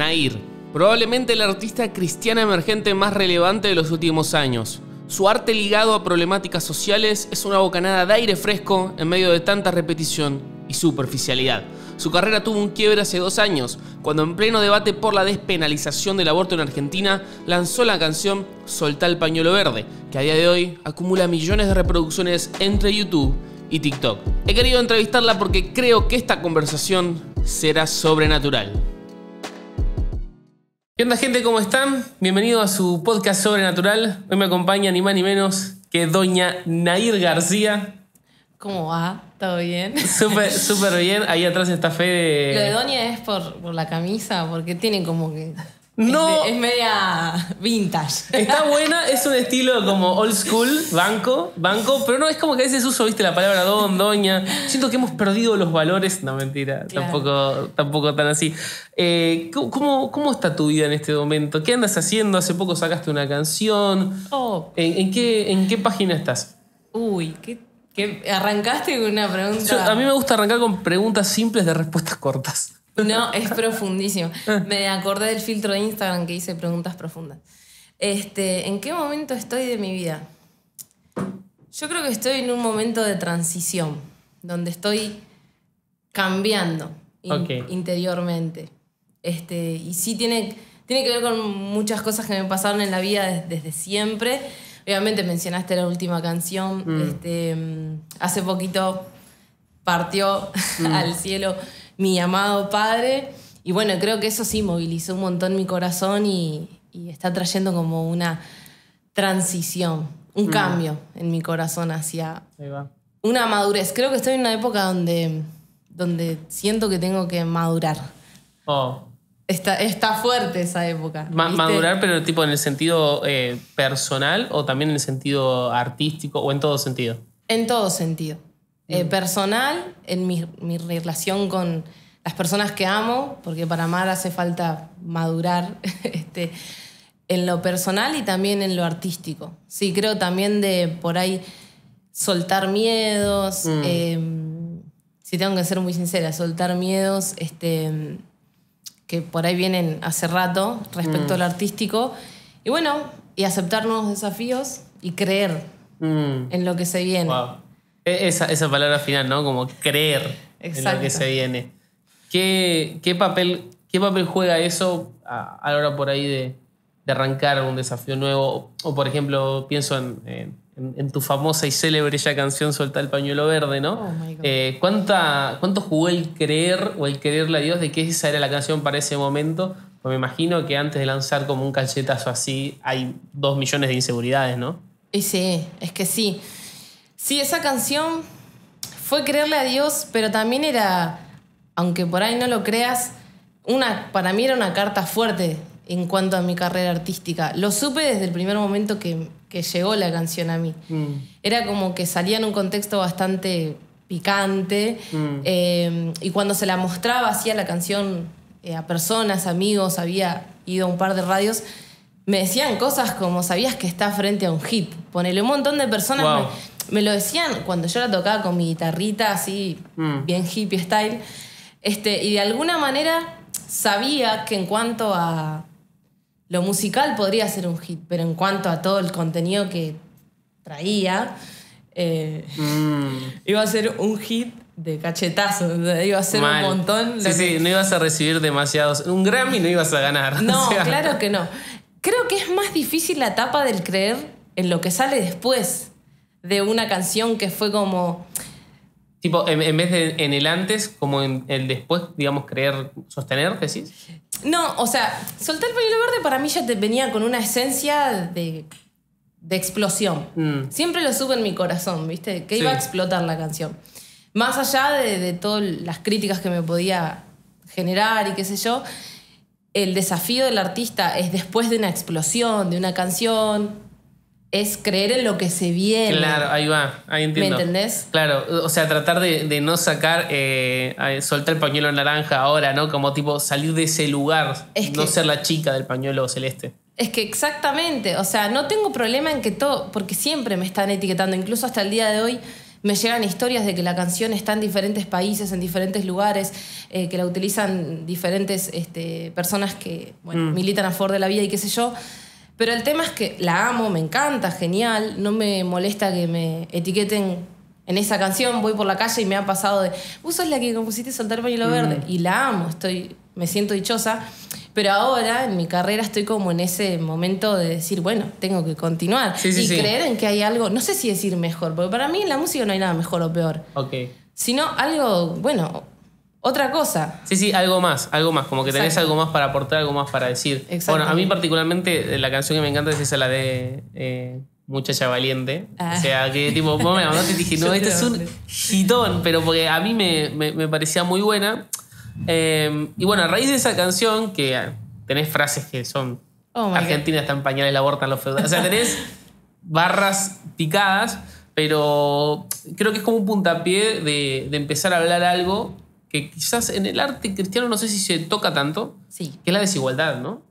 Nair, probablemente la artista cristiana emergente más relevante de los últimos años. Su arte ligado a problemáticas sociales es una bocanada de aire fresco en medio de tanta repetición y superficialidad. Su carrera tuvo un quiebre hace dos años, cuando en pleno debate por la despenalización del aborto en Argentina lanzó la canción Soltá el pañuelo verde, que a día de hoy acumula millones de reproducciones entre YouTube y TikTok. He querido entrevistarla porque creo que esta conversación será sobrenatural. ¿Qué onda gente? ¿Cómo están? Bienvenido a su podcast sobrenatural. Hoy me acompaña ni más ni menos que doña Nair García. ¿Cómo va? ¿Todo bien? Súper, súper bien. Ahí atrás está Fede. Lo de doña es por, por la camisa, porque tiene como que no. Es, media vintage. Está buena, es un estilo como old school, banco, banco, pero no es como que a veces uso, viste, la palabra don, doña. Siento que hemos perdido los valores. No, mentira, tampoco, tampoco tan así. Eh, ¿cómo, está tu vida en este momento? ¿Qué andas haciendo? Hace poco sacaste una canción. Oh. ¿En, qué, página estás? Uy, qué. arrancaste con una pregunta. a mí me gusta arrancar con preguntas simples de respuestas cortas. No, es profundísimo. Ah. Me acordé del filtro de Instagram que hice preguntas profundas. Este, ¿En qué momento estoy de mi vida? Yo creo que estoy en un momento de transición, donde estoy cambiando interiormente. Este, y sí tiene, tiene que ver con muchas cosas que me pasaron en la vida desde, siempre. Obviamente mencionaste la última canción. Mm. Este, mm, hace poquito partió mm. al cielo mi amado padre. Y bueno, creo que eso sí movilizó un montón mi corazón y, está trayendo como una transición, un mm. cambio en mi corazón hacia una madurez. Creo que estoy en una época donde, donde siento que tengo que madurar. Oh. Está, está fuerte esa época. más madurar, pero tipo en el sentido eh, personal o también en el sentido artístico o en todo sentido. En todo sentido. Eh, mm. personal, en mi, mi relación con, las personas que amo, porque para amar hace falta madurar este, en lo personal y también en lo artístico. Sí, creo también de por ahí soltar miedos, mm. em, si tengo que ser muy sincera, soltar miedos este, que por ahí vienen hace rato respecto mm. al artístico. Y bueno, y aceptar nuevos desafíos y creer mm. en lo que se viene. E-, esa, palabra final, ¿no? Como creer en lo que se viene. ¿Qué, papel, ¿Qué papel juega eso a, la hora por ahí de, arrancar un desafío nuevo? O, por ejemplo, pienso en, tu famosa y célebre ya canción suelta el pañuelo verde, ¿no? Oh eh, ¿cuánta, ¿Cuánto jugó el creer o el quererle a Dios de que esa era la canción para ese momento? Pues me imagino que antes de lanzar como un cachetazo así hay dos millones de inseguridades, ¿no? Y sí, es que sí. Sí, esa canción fue creerle a Dios, pero también era aunque por ahí no lo creas, una, para mí era una carta fuerte en cuanto a mi carrera artística. Lo supe desde el primer momento que, llegó la canción a mí. Mm. Era como que salía en un contexto bastante picante mm. eh, y cuando se la mostraba hacía la canción eh, a personas, amigos, había ido a un par de radios, me decían cosas como sabías que está frente a un hit. Ponele un montón de personas. Me, lo decían cuando yo la tocaba con mi guitarrita así, mm. bien hippie style. Este, y de alguna manera sabía que en cuanto a lo musical podría ser un hit, pero en cuanto a todo el contenido que traía, eh, mm. iba a ser un hit de cachetazo. Iba a ser un montón. Sí, sí, no ibas a recibir demasiados. Un Grammy no ibas a ganar. No, claro que no. Creo que es más difícil la etapa del creer en lo que sale después de una canción que fue como. Tipo, en, vez de en el antes, como en el después, digamos, creer, sostener, decís. No, o sea, soltar el pañuelo verde para mí ya te venía con una esencia de, explosión. Mm. Siempre lo supe en mi corazón, ¿viste? Que iba a explotar la canción. Más allá de, de todas las críticas que me podía generar y qué sé yo, el desafío del artista es después de una explosión, de una canción, es creer en lo que se viene. Claro, ahí va, ahí entiendo. ¿Me entendés? Claro, o sea, tratar de, no sacar, eh, soltar el pañuelo naranja ahora, ¿no? Como tipo salir de ese lugar, no ser la chica del pañuelo celeste. Es que exactamente, o sea, no tengo problema en que todo, porque siempre me están etiquetando, incluso hasta el día de hoy me llegan historias de que la canción está en diferentes países, en diferentes lugares, eh, que la utilizan diferentes este, personas que mm. militan a favor de la vida y qué sé yo. Pero el tema es que la amo, me encanta, genial, no me molesta que me etiqueten en esa canción, voy por la calle y me ha pasado de, vos sos la que compusiste Saltar Pañuelo Verde, mm. y la amo, estoy, me siento dichosa, pero ahora en mi carrera estoy como en ese momento de decir, bueno, tengo que continuar y creer en que hay algo, no sé si decir mejor, porque para mí en la música no hay nada mejor o peor. Ok. Sino algo, bueno, otra cosa. Sí, sí, algo más, algo más, como que tenés algo más para aportar, algo más para decir. Bueno, a mí particularmente eh, la canción que me encanta es esa, la de eh, Muchacha Valiente. Ah. O sea, que tipo, vos me no, y dije, no, este es un gitón, pero porque a mí me, parecía muy buena. Em, y bueno, a raíz de esa canción, que ah, tenés frases que son oh Argentina está en pañales, la abortan los feudales. O sea, tenés barras picadas, pero creo que es como un puntapié de, de empezar a hablar algo que quizás en el arte cristiano no sé si se toca tanto, sí. que es la desigualdad, ¿no?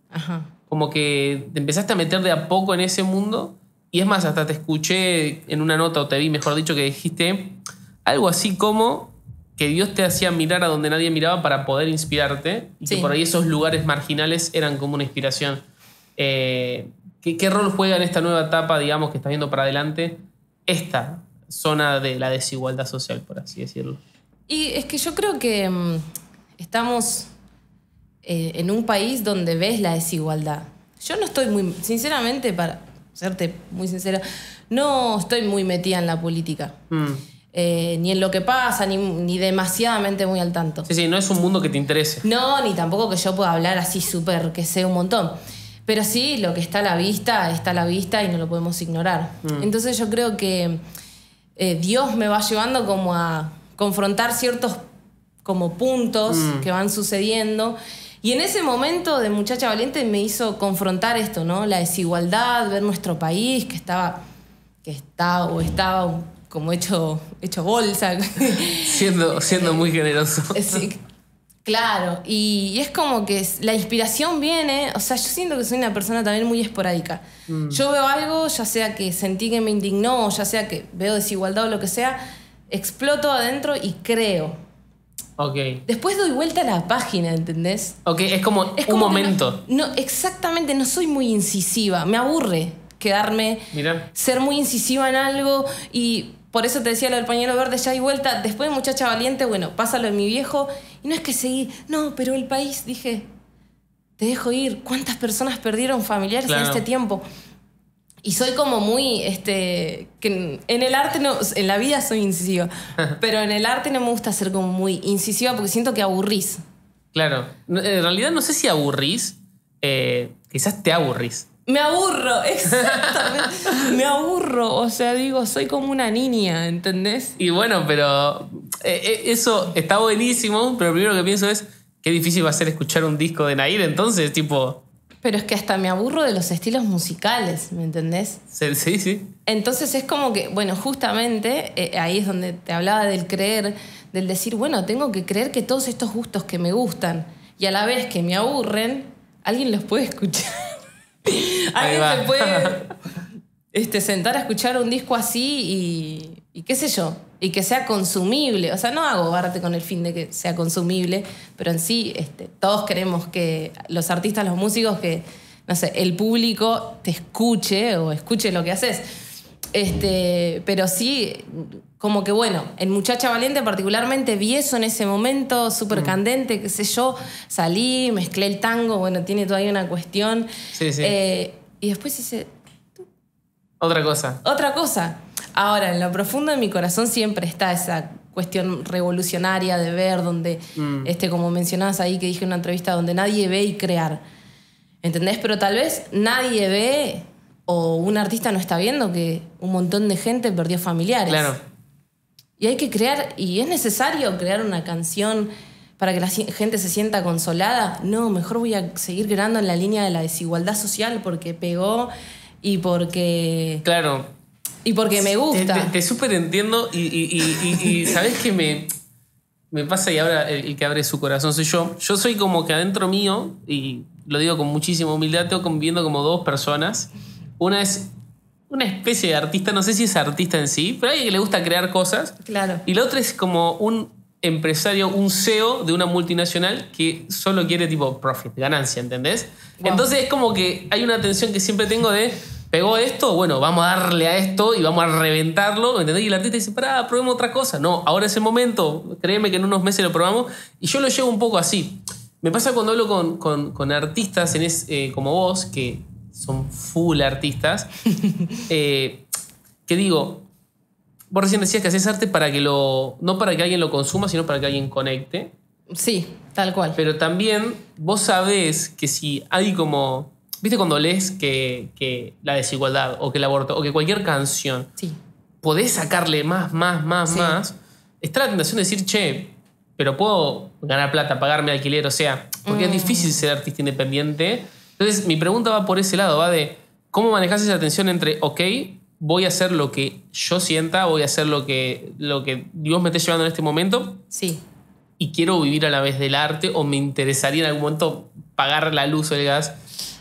Como que te empezaste a meter de a poco en ese mundo y es más, hasta te escuché en una nota o te vi, mejor dicho, que dijiste algo así como que Dios te hacía mirar a donde nadie miraba para poder inspirarte y que por ahí esos lugares marginales eran como una inspiración. Eh, ¿qué, ¿Qué rol juega en esta nueva etapa, digamos, que estás viendo para adelante esta zona de la desigualdad social, por así decirlo? Y es que yo creo que mm, estamos eh, en un país donde ves la desigualdad. Yo no estoy muy, sinceramente, para serte muy sincera, no estoy muy metida en la política. Mm. Eh, ni en lo que pasa, ni, ni, demasiadamente muy al tanto. Sí, sí, no es un mundo que te interese. No, ni tampoco que yo pueda hablar así súper, que sé un montón. Pero sí, lo que está a la vista, está a la vista y no lo podemos ignorar. Mm. Entonces yo creo que eh, Dios me va llevando como a confrontar ciertos como puntos mm. que van sucediendo. Y en ese momento de Muchacha Valiente me hizo confrontar esto, ¿no? La desigualdad, ver nuestro país que estaba, que estaba o estaba como hecho, hecho bolsa. siendo, siendo muy generoso. claro, y, y, es como que la inspiración viene, o sea, yo siento que soy una persona también muy esporádica. Mm. Yo veo algo, ya sea que sentí que me indignó, ya sea que veo desigualdad o lo que sea, exploto adentro y creo. Ok. Después doy vuelta a la página, ¿entendés? Ok, es como es un momento. No, exactamente, no soy muy incisiva. Me aburre quedarme, ser muy incisiva en algo y por eso te decía lo del pañuelo verde, ya hay vuelta. Después Muchacha Valiente, bueno, pásalo en mi viejo. Y no es que seguir no, pero el país, dije, te dejo ir. ¿Cuántas personas perdieron familiares en este tiempo? Y soy como muy, este, que en el arte no, en la vida soy incisiva, pero en el arte no me gusta ser como muy incisiva porque siento que aburrís. Claro, en realidad no sé si aburrís, eh, quizás te aburrís. Me aburro, exactamente. me aburro, o sea, digo, soy como una niña, ¿entendés? Y bueno, pero eh, eh, eso está buenísimo, pero lo primero que pienso es, qué difícil va a ser escuchar un disco de Nair entonces, tipo... Pero es que hasta me aburro de los estilos musicales, ¿me entendés? Sí, sí. Entonces es como que, bueno, justamente eh, ahí es donde te hablaba del creer, del decir, bueno, tengo que creer que todos estos gustos que me gustan y a la vez que me aburren, alguien los puede escuchar. alguien se puede este, sentar a escuchar un disco así y, y qué sé yo, y que sea consumible. O sea, no hago arte con el fin de que sea consumible, pero en sí este, todos queremos que los artistas, los músicos, que, no sé, el público te escuche o escuche lo que haces. Este, pero sí, como que bueno, en Muchacha Valiente particularmente vi en ese momento, súper mm. candente, qué sé yo, salí, mezclé el tango, bueno, tiene todavía una cuestión. Sí, sí. Eh, y después hice... Otra cosa. Otra cosa. Ahora, en lo profundo de mi corazón siempre está esa cuestión revolucionaria de ver, donde, mm. este, como mencionabas ahí, que dije en una entrevista, donde nadie ve y crear. ¿Entendés? Pero tal vez nadie ve o un artista no está viendo que un montón de gente perdió familiares. Claro. Y hay que crear, y es necesario crear una canción para que la gente se sienta consolada. No, mejor voy a seguir creando en la línea de la desigualdad social porque pegó y porque. Claro, y porque me gusta. Te, súper entiendo y, sabes que me, me pasa y ahora el, que abre su corazón soy yo. Yo soy como que adentro mío, y lo digo con muchísima humildad, tengo conviviendo como dos personas. Una es una especie de artista, no sé si es artista en sí, pero alguien que le gusta crear cosas. Claro. Y la otra es como un empresario, un CEO de una multinacional que solo quiere tipo profit, ganancia, ¿entendés? Entonces es como que hay una tensión que siempre tengo de pegó esto, bueno, vamos a darle a esto y vamos a reventarlo, ¿entendés? Y el artista dice, pará, probemos otra cosa. No, ahora es el momento, créeme que en unos meses lo probamos. Y yo lo llevo un poco así. Me pasa cuando hablo con, artistas en eh, como vos, que son full artistas, eh, que digo, vos recién decías que haces arte para que lo, no para que alguien lo consuma, sino para que alguien conecte. Sí, tal cual. Pero también vos sabés que si hay como ¿Viste cuando lees que, la desigualdad o que el aborto o que cualquier canción sí. podés sacarle más, más, más, más? Está la tentación de decir, che, pero puedo ganar plata, pagarme alquiler, o sea, porque es mm. difícil ser artista independiente. Entonces, mi pregunta va por ese lado, va de cómo manejas esa tensión entre, ok, voy a hacer lo que yo sienta, voy a hacer lo que, lo que Dios me esté llevando en este momento. Sí. Y quiero vivir a la vez del arte o me interesaría en algún momento pagar la luz o el gas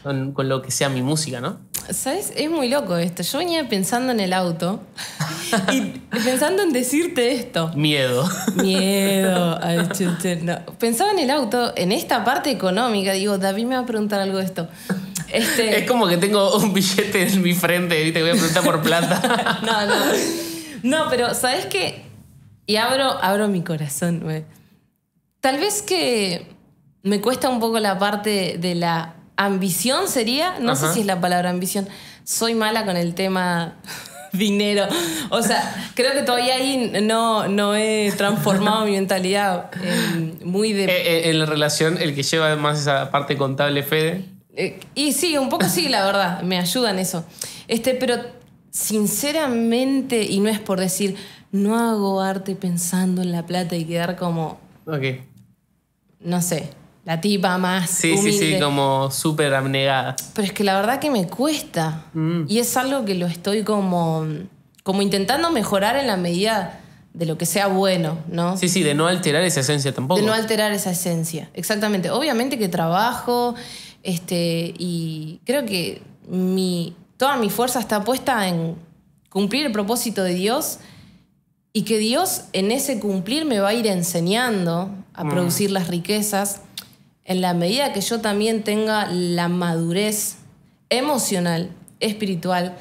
con, lo que sea mi música, ¿no? ¿Sabes? Es muy loco esto. Yo venía pensando en el auto y pensando en decirte esto. Miedo. Miedo. Ay, no. Pensaba en el auto, en esta parte económica. Digo, David me va a preguntar algo de esto. Este... Es como que tengo un billete en mi frente y te voy a preguntar por plata. no, no. No, pero ¿sabes qué? Y abro, abro mi corazón, güey. Tal vez que me cuesta un poco la parte de la ambición sería, no sé si es la palabra ambición, soy mala con el tema dinero. O sea, creo que todavía ahí no, no he transformado mi mentalidad en em, muy de... Eh, eh, en la relación, el que lleva además esa parte contable, Fede. Eh, y sí, un poco sí, la verdad, me ayuda en eso. Este, pero sinceramente, y no es por decir, no hago arte pensando en la plata y quedar como... Ok. No sé, la tipa más. Sí, humilde. sí, sí, como súper abnegada. Pero es que la verdad que me cuesta. Mm. Y es algo que lo estoy como, como intentando mejorar en la medida de lo que sea bueno, ¿no? Sí, sí, de no alterar esa esencia tampoco. De no alterar esa esencia, exactamente. Obviamente que trabajo, este, y creo que mi, toda mi fuerza está puesta en cumplir el propósito de Dios y que Dios en ese cumplir me va a ir enseñando a mm. producir las riquezas en la medida que yo también tenga la madurez emocional, espiritual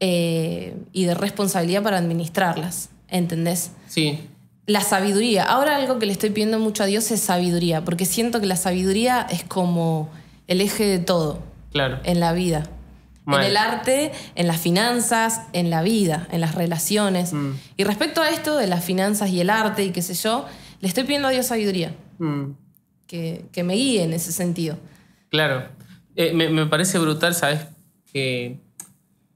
eh, y de responsabilidad para administrarlas, ¿entendés? Sí. La sabiduría. Ahora algo que le estoy pidiendo mucho a Dios es sabiduría, porque siento que la sabiduría es como el eje de todo claro. en la vida. En el arte, en las finanzas, en la vida, en las relaciones. Mm. Y respecto a esto de las finanzas y el arte y qué sé yo, le estoy pidiendo a Dios sabiduría. Mm que, me guíe en ese sentido. Claro. Eh, me, parece brutal, ¿sabes? Que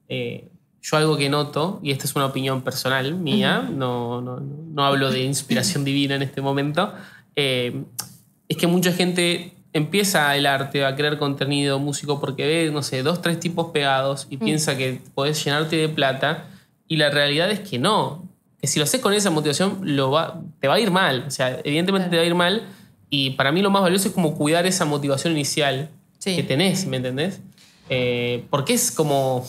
eh, yo algo que noto, y esta es una opinión personal mía, no, no, hablo de inspiración divina en este momento, eh, es que mucha gente empieza el arte a crear contenido músico porque ve, no sé, dos, tres tipos pegados y mm. piensa que podés llenarte de plata y la realidad es que no. Que si lo haces con esa motivación, lo va, te va a ir mal. O sea, evidentemente te va a ir mal y para mí lo más valioso es como cuidar esa motivación inicial que tenés, ¿me entendés? Eh, porque es como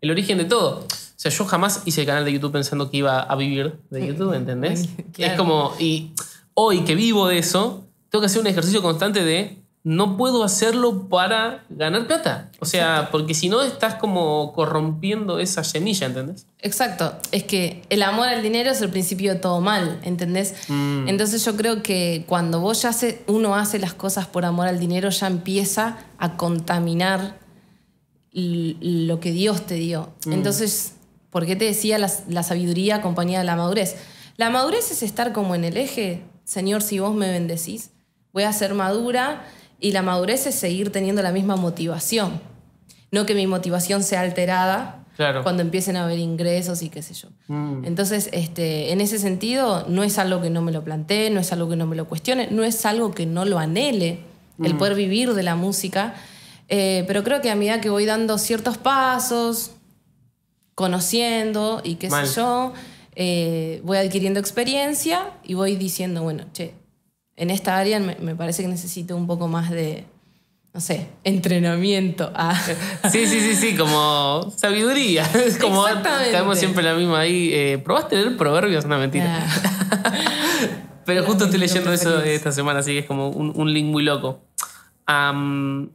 el origen de todo. O sea, yo jamás hice el canal de YouTube pensando que iba a vivir de YouTube, ¿entendés? Es como, y hoy que vivo de eso, tengo que hacer un ejercicio constante de no puedo hacerlo para ganar plata. O sea, porque si no estás como corrompiendo esa semilla, ¿entendés? Exacto. Es que el amor al dinero es el principio de todo mal, ¿entendés? Mm. Entonces yo creo que cuando vos ya uno hace las cosas por amor al dinero, ya empieza a contaminar lo que Dios te dio. Mm. Entonces, ¿por qué te decía la, la sabiduría acompañada de la madurez? La madurez es estar como en el eje, Señor, si vos me bendecís, voy a ser madura y la madurez es seguir teniendo la misma motivación. No que mi motivación sea alterada cuando empiecen a haber ingresos y qué sé yo. Mm. Entonces, este, en ese sentido, no es algo que no me lo plantee, no es algo que no me lo cuestione, no es algo que no lo anhele, el mm. poder vivir de la música. Eh, pero creo que a medida que voy dando ciertos pasos, conociendo y qué sé yo, eh, voy adquiriendo experiencia y voy diciendo, bueno, che, en esta área me, parece que necesito un poco más de, no sé, entrenamiento. Ah. Sí, sí, sí, sí, como sabiduría. como caemos siempre la misma ahí. Eh, ¿Probaste leer proverbios? Una mentira. Ah. Pero justo estoy leyendo eso esta semana, así que es como un, link muy loco. algo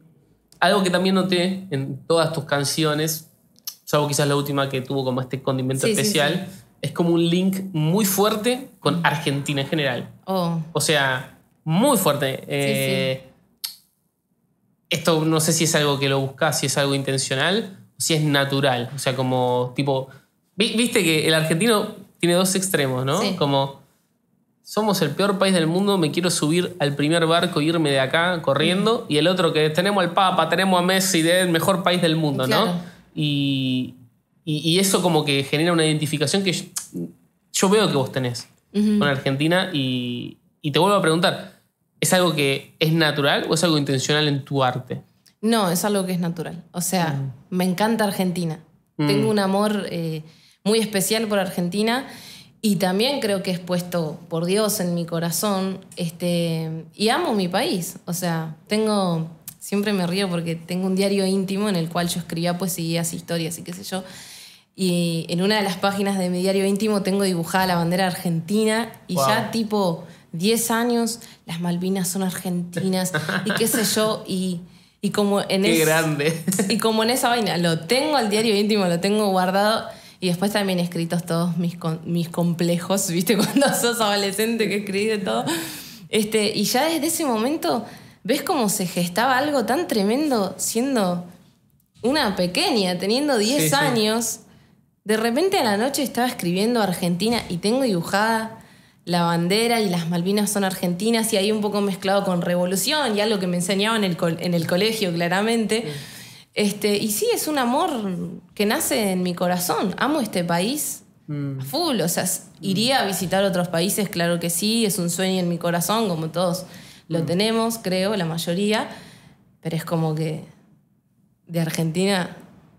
que también noté en todas tus canciones, salvo quizás la última que tuvo como este condimento especial, es como un link muy fuerte con Argentina en general. Oh. O sea, muy fuerte. Eh, esto no sé si es algo que lo buscas, si es algo intencional, si es natural. O sea, como tipo. Viste que el argentino tiene dos extremos, ¿no? Como. Somos el peor país del mundo, me quiero subir al primer barco, irme de acá corriendo. Y el otro que tenemos al Papa, tenemos a Messi, del mejor país del mundo, ¿no? Y, y, eso como que genera una identificación que yo, veo que vos tenés con Argentina y, te vuelvo a preguntar, ¿es algo que es natural o es algo intencional en tu arte? No, es algo que es natural. O sea, mm. me encanta Argentina. Mm. Tengo un amor eh, muy especial por Argentina y también creo que es puesto por Dios en mi corazón. Este, y amo mi país. O sea, tengo... Siempre me río porque tengo un diario íntimo en el cual yo escribía pues hacía historias y qué sé yo. Y en una de las páginas de mi diario íntimo tengo dibujada la bandera argentina y ya tipo 10 años, las Malvinas son argentinas y qué sé yo. Y, como en Y como en esa vaina, lo tengo al diario íntimo, lo tengo guardado. Y después también escritos todos mis, mis complejos, ¿viste? Cuando sos adolescente que escribí de todo. Este, y ya desde ese momento ves cómo se gestaba algo tan tremendo siendo una pequeña, teniendo 10 años. De repente a la noche estaba escribiendo Argentina y tengo dibujada la bandera y las Malvinas son argentinas y ahí un poco mezclado con revolución y algo que me enseñaban en el, en el colegio claramente. Este, y sí, es un amor que nace en mi corazón. Amo este país mm. a full. O sea, iría a visitar otros países, claro que sí. Es un sueño en mi corazón, como todos lo mm. tenemos, creo, la mayoría. Pero es como que de Argentina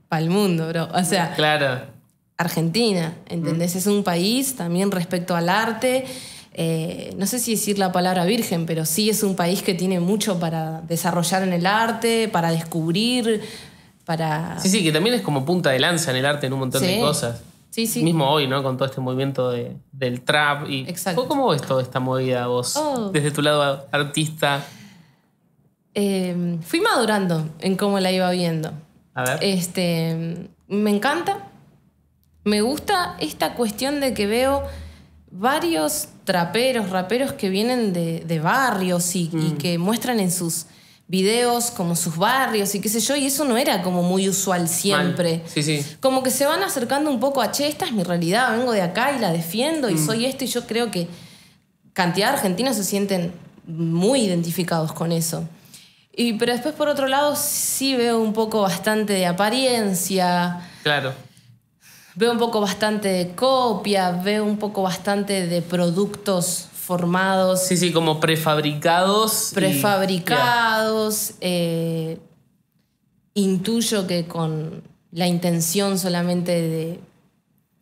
para el mundo, bro. O sea, claro. Argentina, ¿entendés? Mm. Es un país también respecto al arte. Eh, no sé si decir la palabra virgen, pero sí es un país que tiene mucho para desarrollar en el arte, para descubrir, para... Sí, sí, que también es como punta de lanza en el arte en un montón de cosas. Sí, sí. Mismo hoy, ¿no? Con todo este movimiento de, del trap y... Exacto. ¿Cómo ves toda esta movida vos? Oh. Desde tu lado artista. Em, fui madurando en cómo la iba viendo. A ver. Este, me encanta, me gusta esta cuestión de que veo varios traperos, raperos que vienen de, barrios y, mm. que muestran en sus videos como sus barrios y qué sé yo, y eso no era como muy usual siempre. Como que se van acercando un poco a, che, esta es mi realidad, vengo de acá y la defiendo y mm. soy esto y yo creo que cantidad de argentinos se sienten muy identificados con eso. Y, pero después por otro lado sí veo un poco bastante de apariencia. Claro Veo un poco bastante de copia, veo un poco bastante de productos formados. Sí, sí, como prefabricados. Prefabricados. Eh, intuyo que con la intención solamente de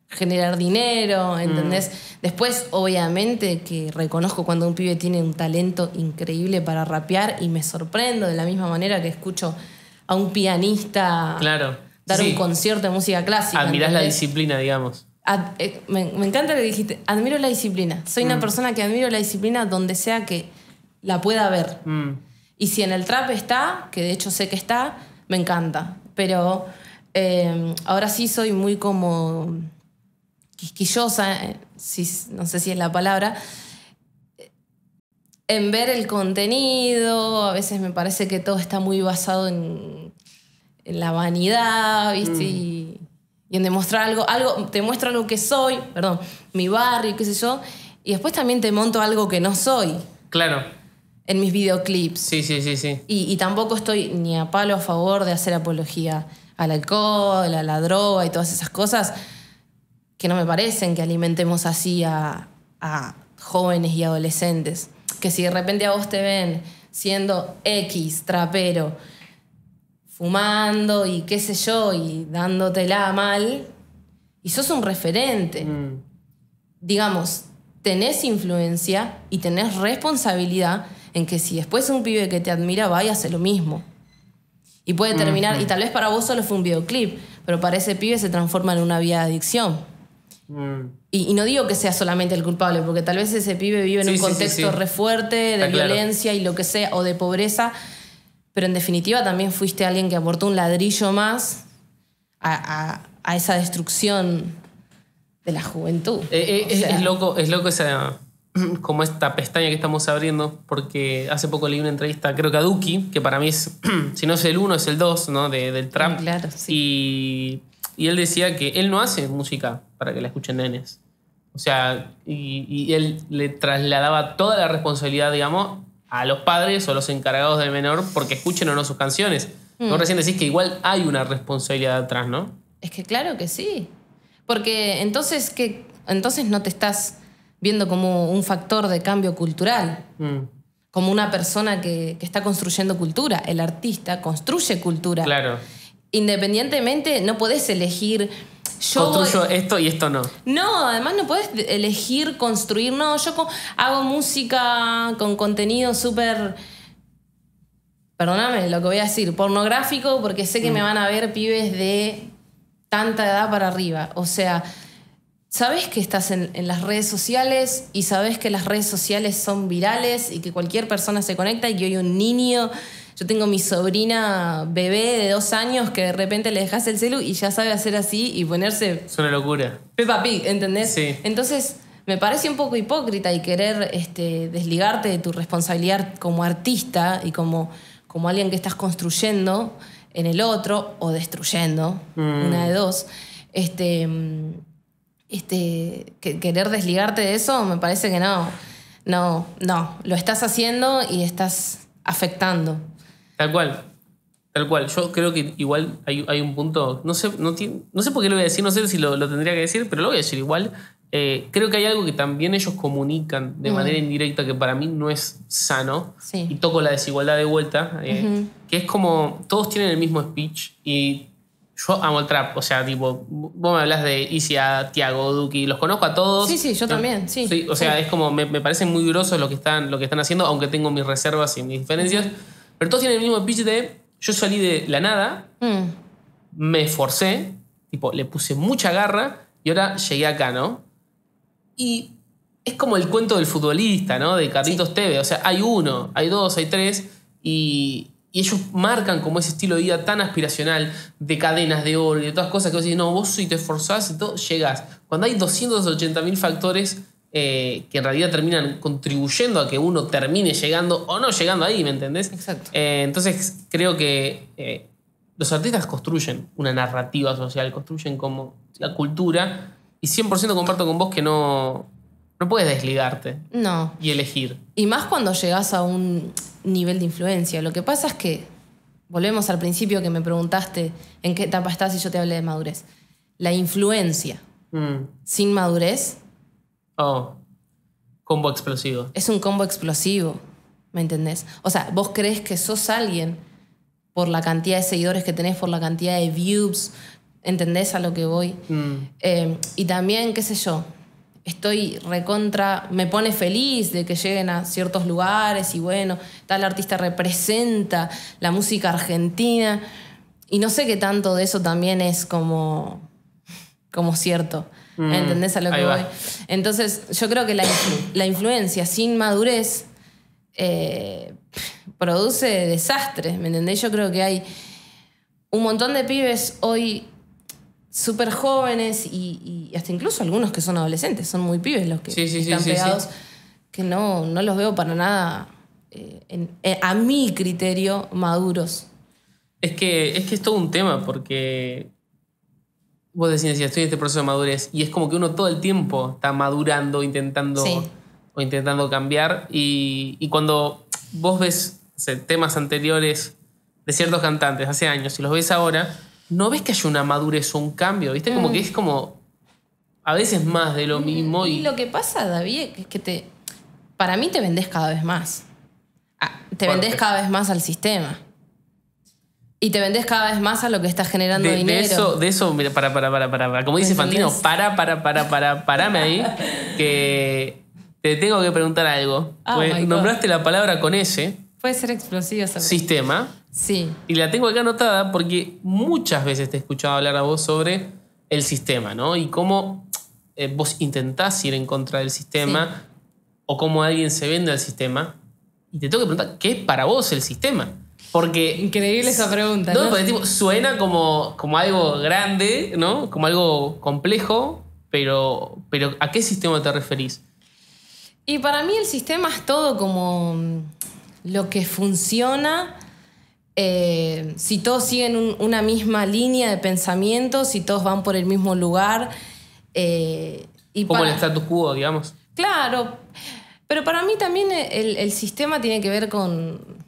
generar dinero, ¿entendés? Mm. Después, obviamente, que reconozco cuando un pibe tiene un talento increíble para rapear y me sorprendo de la misma manera que escucho a un pianista. Claro dar un concierto de música clásica. Admirás la disciplina, digamos. Eh, me, encanta lo que dijiste, admiro la disciplina. Soy una mm. persona que admiro la disciplina donde sea que la pueda ver. Mm. Y si en el trap está, que de hecho sé que está, me encanta. Pero eh, ahora sí soy muy como quisquillosa, eh, no sé si es la palabra, en ver el contenido. A veces me parece que todo está muy basado en en la vanidad, ¿viste? Mm. Y, en demostrar algo, algo, te muestro lo que soy, perdón, mi barrio, qué sé yo, y después también te monto algo que no soy. Claro. En mis videoclips. Sí, sí, sí, sí. Y, tampoco estoy ni a palo a favor de hacer apología al alcohol, a la droga y todas esas cosas que no me parecen que alimentemos así a, a jóvenes y adolescentes. Que si de repente a vos te ven siendo X, trapero, fumando y qué sé yo, y dándotela mal, y sos un referente. Mm. Digamos, tenés influencia y tenés responsabilidad en que si después un pibe que te admira vaya a hace lo mismo. Y puede terminar, mm. y tal vez para vos solo fue un videoclip, pero para ese pibe se transforma en una vía de adicción. Mm. Y, no digo que sea solamente el culpable, porque tal vez ese pibe vive en un contexto re fuerte de violencia y lo que sea, o de pobreza, pero en definitiva también fuiste alguien que aportó un ladrillo más a, esa destrucción de la juventud. Eh, eh, es, loco, es loco esa, como esta pestaña que estamos abriendo, porque hace poco leí una entrevista, creo que a Duki, que para mí es, si no es el uno, es el dos, ¿no? del ah, trap. Claro, sí. y, él decía que él no hace música para que la escuchen nenes. O sea, y, y él le trasladaba toda la responsabilidad, digamos, a los padres o los encargados del menor porque escuchen o no sus canciones. No mm. recién decís que igual hay una responsabilidad atrás, ¿no? Es que claro que sí. Porque entonces, entonces no te estás viendo como un factor de cambio cultural, mm. como una persona que, que, está construyendo cultura. El artista construye cultura. Claro. Independientemente, no podés elegir yo esto y esto no. No, además no puedes elegir construir, no, yo hago música con contenido súper perdóname lo que voy a decir, pornográfico porque sé que me mm. van a ver pibes de tanta edad para arriba, o sea, sabes que estás en, en, las redes sociales y sabes que las redes sociales son virales y que cualquier persona se conecta y que hoy un niño yo tengo mi sobrina bebé de dos años que de repente le dejas el celu y ya sabe hacer así y ponerse. Es una locura. Peppa Pig, ¿entendés? Sí. Entonces, me parece un poco hipócrita y querer este, desligarte de tu responsabilidad como artista y como, como alguien que estás construyendo en el otro o destruyendo, mm. una de dos. Este, este, querer desligarte de eso, me parece que no. No, no. Lo estás haciendo y estás afectando. Tal cual. Tal cual. Yo creo que igual hay, un punto. No sé, no, no, sé por qué lo voy a decir, no sé si lo, tendría que decir, pero lo voy a decir igual. Eh, creo que hay algo que también ellos comunican de mm. manera indirecta que para mí no es sano. Y toco la desigualdad de vuelta. Eh, que es como. Todos tienen el mismo speech y yo amo el trap, o sea, tipo, vos me hablas de Isia, Tiago, Duki, los conozco a todos. Sí, sí, yo también, sí. sí o sea, es como, me, me parecen muy grosos lo que, están, lo que están haciendo, aunque tengo mis reservas y mis diferencias. Pero todos tienen el mismo pitch de yo salí de la nada, mm. me esforcé, tipo, le puse mucha garra y ahora llegué acá, ¿no? Y es como el cuento del futbolista, ¿no? De Carlitos Tevez. O sea, hay uno, hay dos, hay tres y, ellos marcan como ese estilo de vida tan aspiracional de cadenas de oro y de todas cosas que vos decís, no, vos si te esforzás y todo, llegás. Cuando hay 280.000 factores eh, que en realidad terminan contribuyendo a que uno termine llegando o no llegando ahí, ¿me entendés? Exacto. Eh, entonces creo que eh, los artistas construyen una narrativa social, construyen como la cultura y 100% comparto con vos que no, no puedes desligarte. No. Y elegir. Y más cuando llegás a un nivel de influencia. Lo que pasa es que, volvemos al principio que me preguntaste en qué etapa estás y yo te hablé de madurez. La influencia. Mm. Sin madurez Oh, combo explosivo. Es un combo explosivo, ¿me entendés? O sea, vos crees que sos alguien por la cantidad de seguidores que tenés, por la cantidad de views, ¿entendés a lo que voy? Mm. Eh, y también, qué sé yo, estoy recontra, me pone feliz de que lleguen a ciertos lugares y bueno, tal artista representa la música argentina. Y no sé qué tanto de eso también es como, como cierto. Mm, ¿Entendés a lo que voy? Entonces, yo creo que la, influencia sin madurez eh, produce desastres, ¿me entendés? Yo creo que hay un montón de pibes hoy súper jóvenes y, hasta incluso algunos que son adolescentes, son muy pibes los que están pegados, que no, no los veo para nada, eh, eh, a mi criterio, maduros. Es que, es que es todo un tema, porque vos decís, estoy en este proceso de madurez, y es como que uno todo el tiempo está madurando, intentando, o intentando cambiar, y, cuando vos ves temas anteriores de ciertos cantantes hace años y los ves ahora, no ves que hay una madurez o un cambio, ¿viste? Como mm. que es como a veces más de lo mm, mismo. Y, lo que pasa, David, es que te, para mí te vendés cada vez más. Ah, te vendés cada vez más al sistema. Y te vendes cada vez más a lo que estás generando dinero. De eso, de eso, mira, para, para, para, para, Como dice Fantino, para, para, para, para, parame ahí, que te tengo que preguntar algo. Oh nombraste la palabra con S. Puede ser explosivo. sistema. Sí. Y la tengo acá anotada porque muchas veces te he escuchado hablar a vos sobre el sistema, ¿no? Y cómo eh, vos intentás ir en contra del sistema o cómo alguien se vende al sistema. Y te tengo que preguntar, ¿qué es para vos el sistema? Porque. Increíble esa pregunta. Pues, suena como, como algo grande, ¿no? Como algo complejo, pero, pero ¿a qué sistema te referís? Y para mí el sistema es todo como mm, lo que funciona. Eh, si todos siguen una misma línea de pensamiento, si todos van por el mismo lugar. Eh, y como el status quo, digamos. Claro. Pero para mí también el sistema tiene que ver con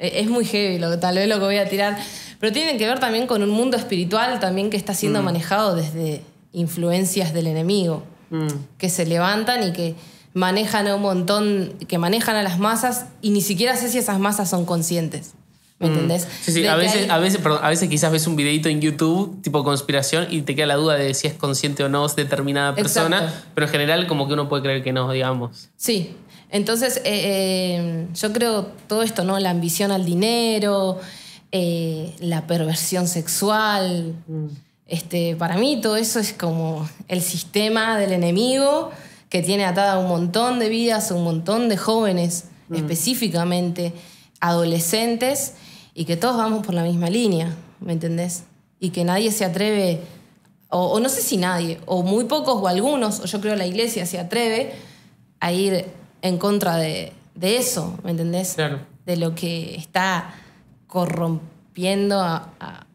eh, es muy heavy lo tal vez lo que voy a tirar. Pero tiene que ver también con un mundo espiritual también que está siendo mm. manejado desde influencias del enemigo. Mm. Que se levantan y que manejan a un montón, que manejan a las masas y ni siquiera sé si esas masas son conscientes. ¿Me mm. entendés? Sí, a veces, a, veces, a veces quizás ves un videito en YouTube tipo conspiración y te queda la duda de si es consciente o no es determinada persona, pero en general como que uno puede creer que no, digamos. Sí, entonces eh, eh, yo creo todo esto, ¿no? La ambición al dinero, eh, la perversión sexual, mm. este, para mí todo eso es como el sistema del enemigo que tiene atada un montón de vidas, un montón de jóvenes mm. específicamente, adolescentes y que todos vamos por la misma línea, ¿me entendés? Y que nadie se atreve, o, no sé si nadie, o muy pocos o algunos, o yo creo la iglesia se atreve a ir en contra de, eso, ¿me entendés? Claro. De lo que está corrompiendo a,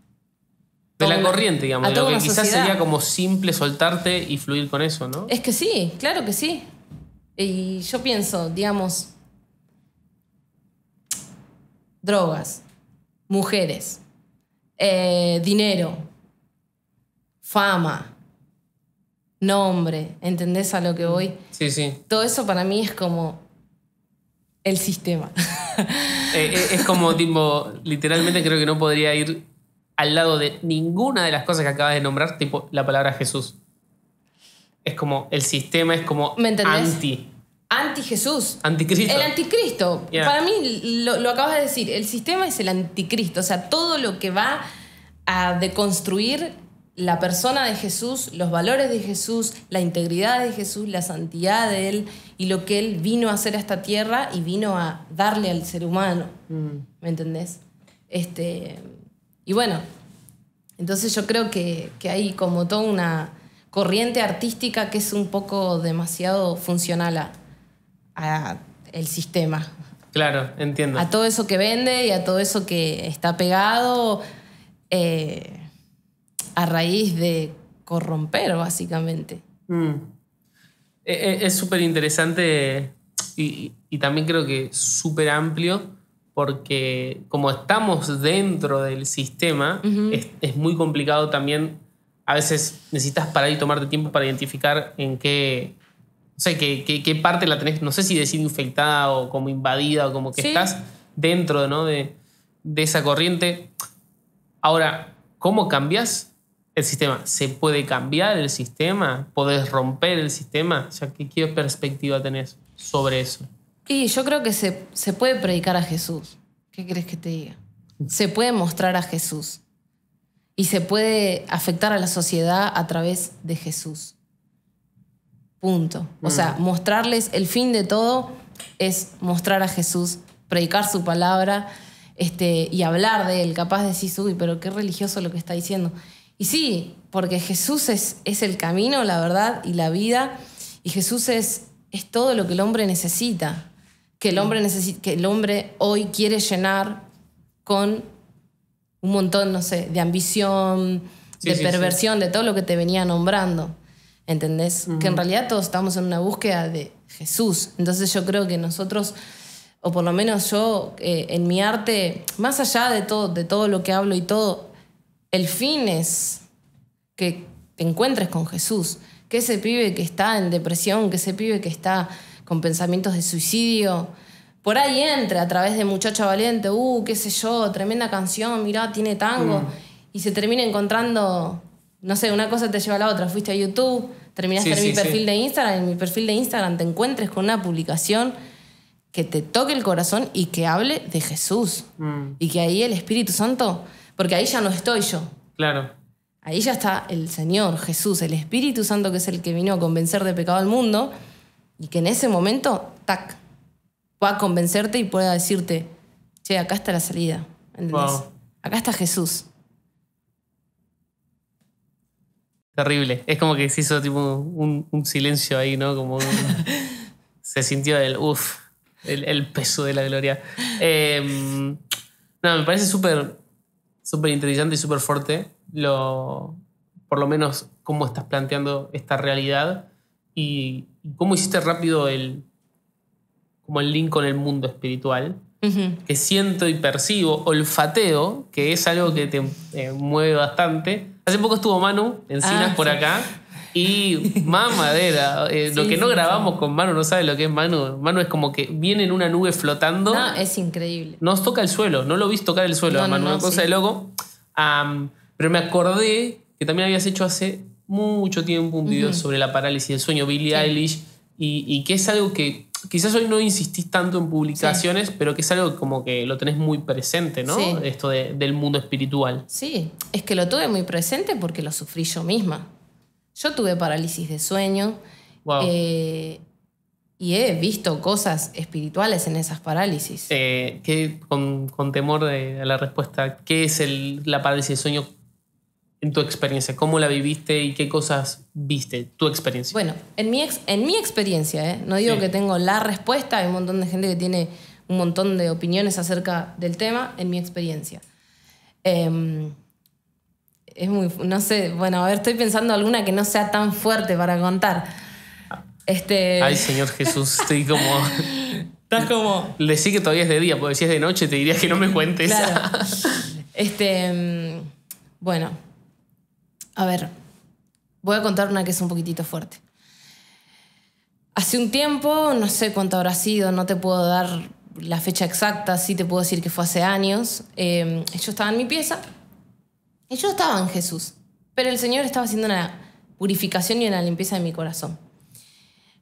de la corriente, digamos, lo que quizás sería como simple soltarte y fluir con eso, ¿no? Es que sí, claro que sí. Y yo pienso, digamos, drogas mujeres, eh, dinero, fama, nombre, ¿entendés a lo que voy? Sí, sí. Todo eso para mí es como el sistema. Eh, eh, es como tipo, literalmente creo que no podría ir al lado de ninguna de las cosas que acabas de nombrar, tipo la palabra Jesús. Es como el sistema, es como ¿Me entendés? anti. Anti Jesús. Anticristo. El anticristo. Para mí, lo, acabas de decir, el sistema es el anticristo. O sea, todo lo que va a deconstruir la persona de Jesús, los valores de Jesús, la integridad de Jesús, la santidad de Él y lo que Él vino a hacer a esta tierra y vino a darle al ser humano. Mm. ¿Me entendés? Este, y bueno, entonces yo creo que, que hay como toda una corriente artística que es un poco demasiado funcional a a el sistema. Claro, entiendo. A todo eso que vende y a todo eso que está pegado eh, a raíz de corromper, básicamente. Mm. E, e, es súper interesante y, también creo que súper amplio porque como estamos dentro del sistema, es, es, muy complicado también, a veces necesitas parar y tomarte tiempo para identificar en qué, o sea, ¿qué, qué, parte la tenés, no sé si decir infectada o como invadida o como que estás dentro ¿no? de, esa corriente? Ahora, ¿cómo cambias el sistema? ¿Se puede cambiar el sistema? ¿Podés romper el sistema? O sea, ¿qué, perspectiva tenés sobre eso? Y yo creo que se, se puede predicar a Jesús. ¿Qué crees que te diga? Se puede mostrar a Jesús. Y se puede afectar a la sociedad a través de Jesús. O sea, mm. mostrarles el fin de todo es mostrar a Jesús, predicar su palabra este, y hablar de él. Capaz de decir uy, pero qué religioso lo que está diciendo. Y sí, porque Jesús es, el camino, la verdad y la vida. Y Jesús es, es todo lo que el hombre necesita. Que el mm. hombre, que el hombre hoy quiere llenar con un montón, no sé, de ambición, de perversión, de todo lo que te venía nombrando. ¿Entendés? Que en realidad todos estamos en una búsqueda de Jesús. Entonces yo creo que nosotros, o por lo menos yo, eh, en mi arte, más allá de todo, de todo lo que hablo y todo, el fin es que te encuentres con Jesús. Que ese pibe que está en depresión, que ese pibe que está con pensamientos de suicidio, por ahí entre a través de Muchacha Valiente, uh, qué sé yo, tremenda canción, mirá, tiene tango, mm. y se termina encontrando no sé, una cosa te lleva a la otra. Fuiste a YouTube, terminaste en mi perfil de Instagram, en mi perfil de Instagram te encuentres con una publicación que te toque el corazón y que hable de Jesús. Mm. Y que ahí el Espíritu Santo, porque ahí ya no estoy yo. Claro. Ahí ya está el Señor, Jesús, el Espíritu Santo que es el que vino a convencer de pecado al mundo y que en ese momento, tac, pueda convencerte y pueda decirte, che, acá está la salida. Acá está Jesús. Terrible. Es como que se hizo tipo un, silencio ahí, ¿no? Como se sintió el uff, el, peso de la gloria. Em, no, me parece súper súper interesante y súper fuerte lo, por lo menos cómo estás planteando esta realidad y, cómo hiciste rápido el, como el link con el mundo espiritual que siento y percibo, olfateo, que es algo que te eh, mueve bastante. Hace poco estuvo Manu en Cinas ah, por acá. Y mamadera, eh, lo que no grabamos con Manu, no sabe lo que es Manu. Manu es como que viene en una nube flotando. No, es increíble. Nos toca el suelo, no lo viste tocar el suelo, Manu, una cosa de loco. pero me acordé que también habías hecho hace mucho tiempo un video sobre la parálisis del sueño, Billie Eilish, y que es algo que quizás hoy no insistís tanto en publicaciones, pero que es algo como que lo tenés muy presente, ¿no? Esto del mundo espiritual. Sí, es que lo tuve muy presente porque lo sufrí yo misma. Yo tuve parálisis de sueño eh, y he visto cosas espirituales en esas parálisis. Eh, con, temor de, a la respuesta, ¿qué es la parálisis de sueño? tu experiencia? ¿Cómo la viviste y qué cosas viste? Tu experiencia. Bueno, en mi, en mi experiencia, ¿eh? no digo que tengo la respuesta, hay un montón de gente que tiene un montón de opiniones acerca del tema, en mi experiencia. Em, es muy, no sé, bueno, a ver, estoy pensando alguna que no sea tan fuerte para contar. Este... Ay, Señor Jesús, estoy como... Estás como... Le sí que todavía es de día, porque si es de noche te diría que no me cuentes. Claro. Este, em, bueno, a ver, voy a contar una que es un poquitito fuerte. Hace un tiempo, no sé cuánto habrá sido, no te puedo dar la fecha exacta, sí te puedo decir que fue hace años. Eh, yo estaba en mi pieza y yo estaba en Jesús, pero el Señor estaba haciendo una purificación y una limpieza de mi corazón.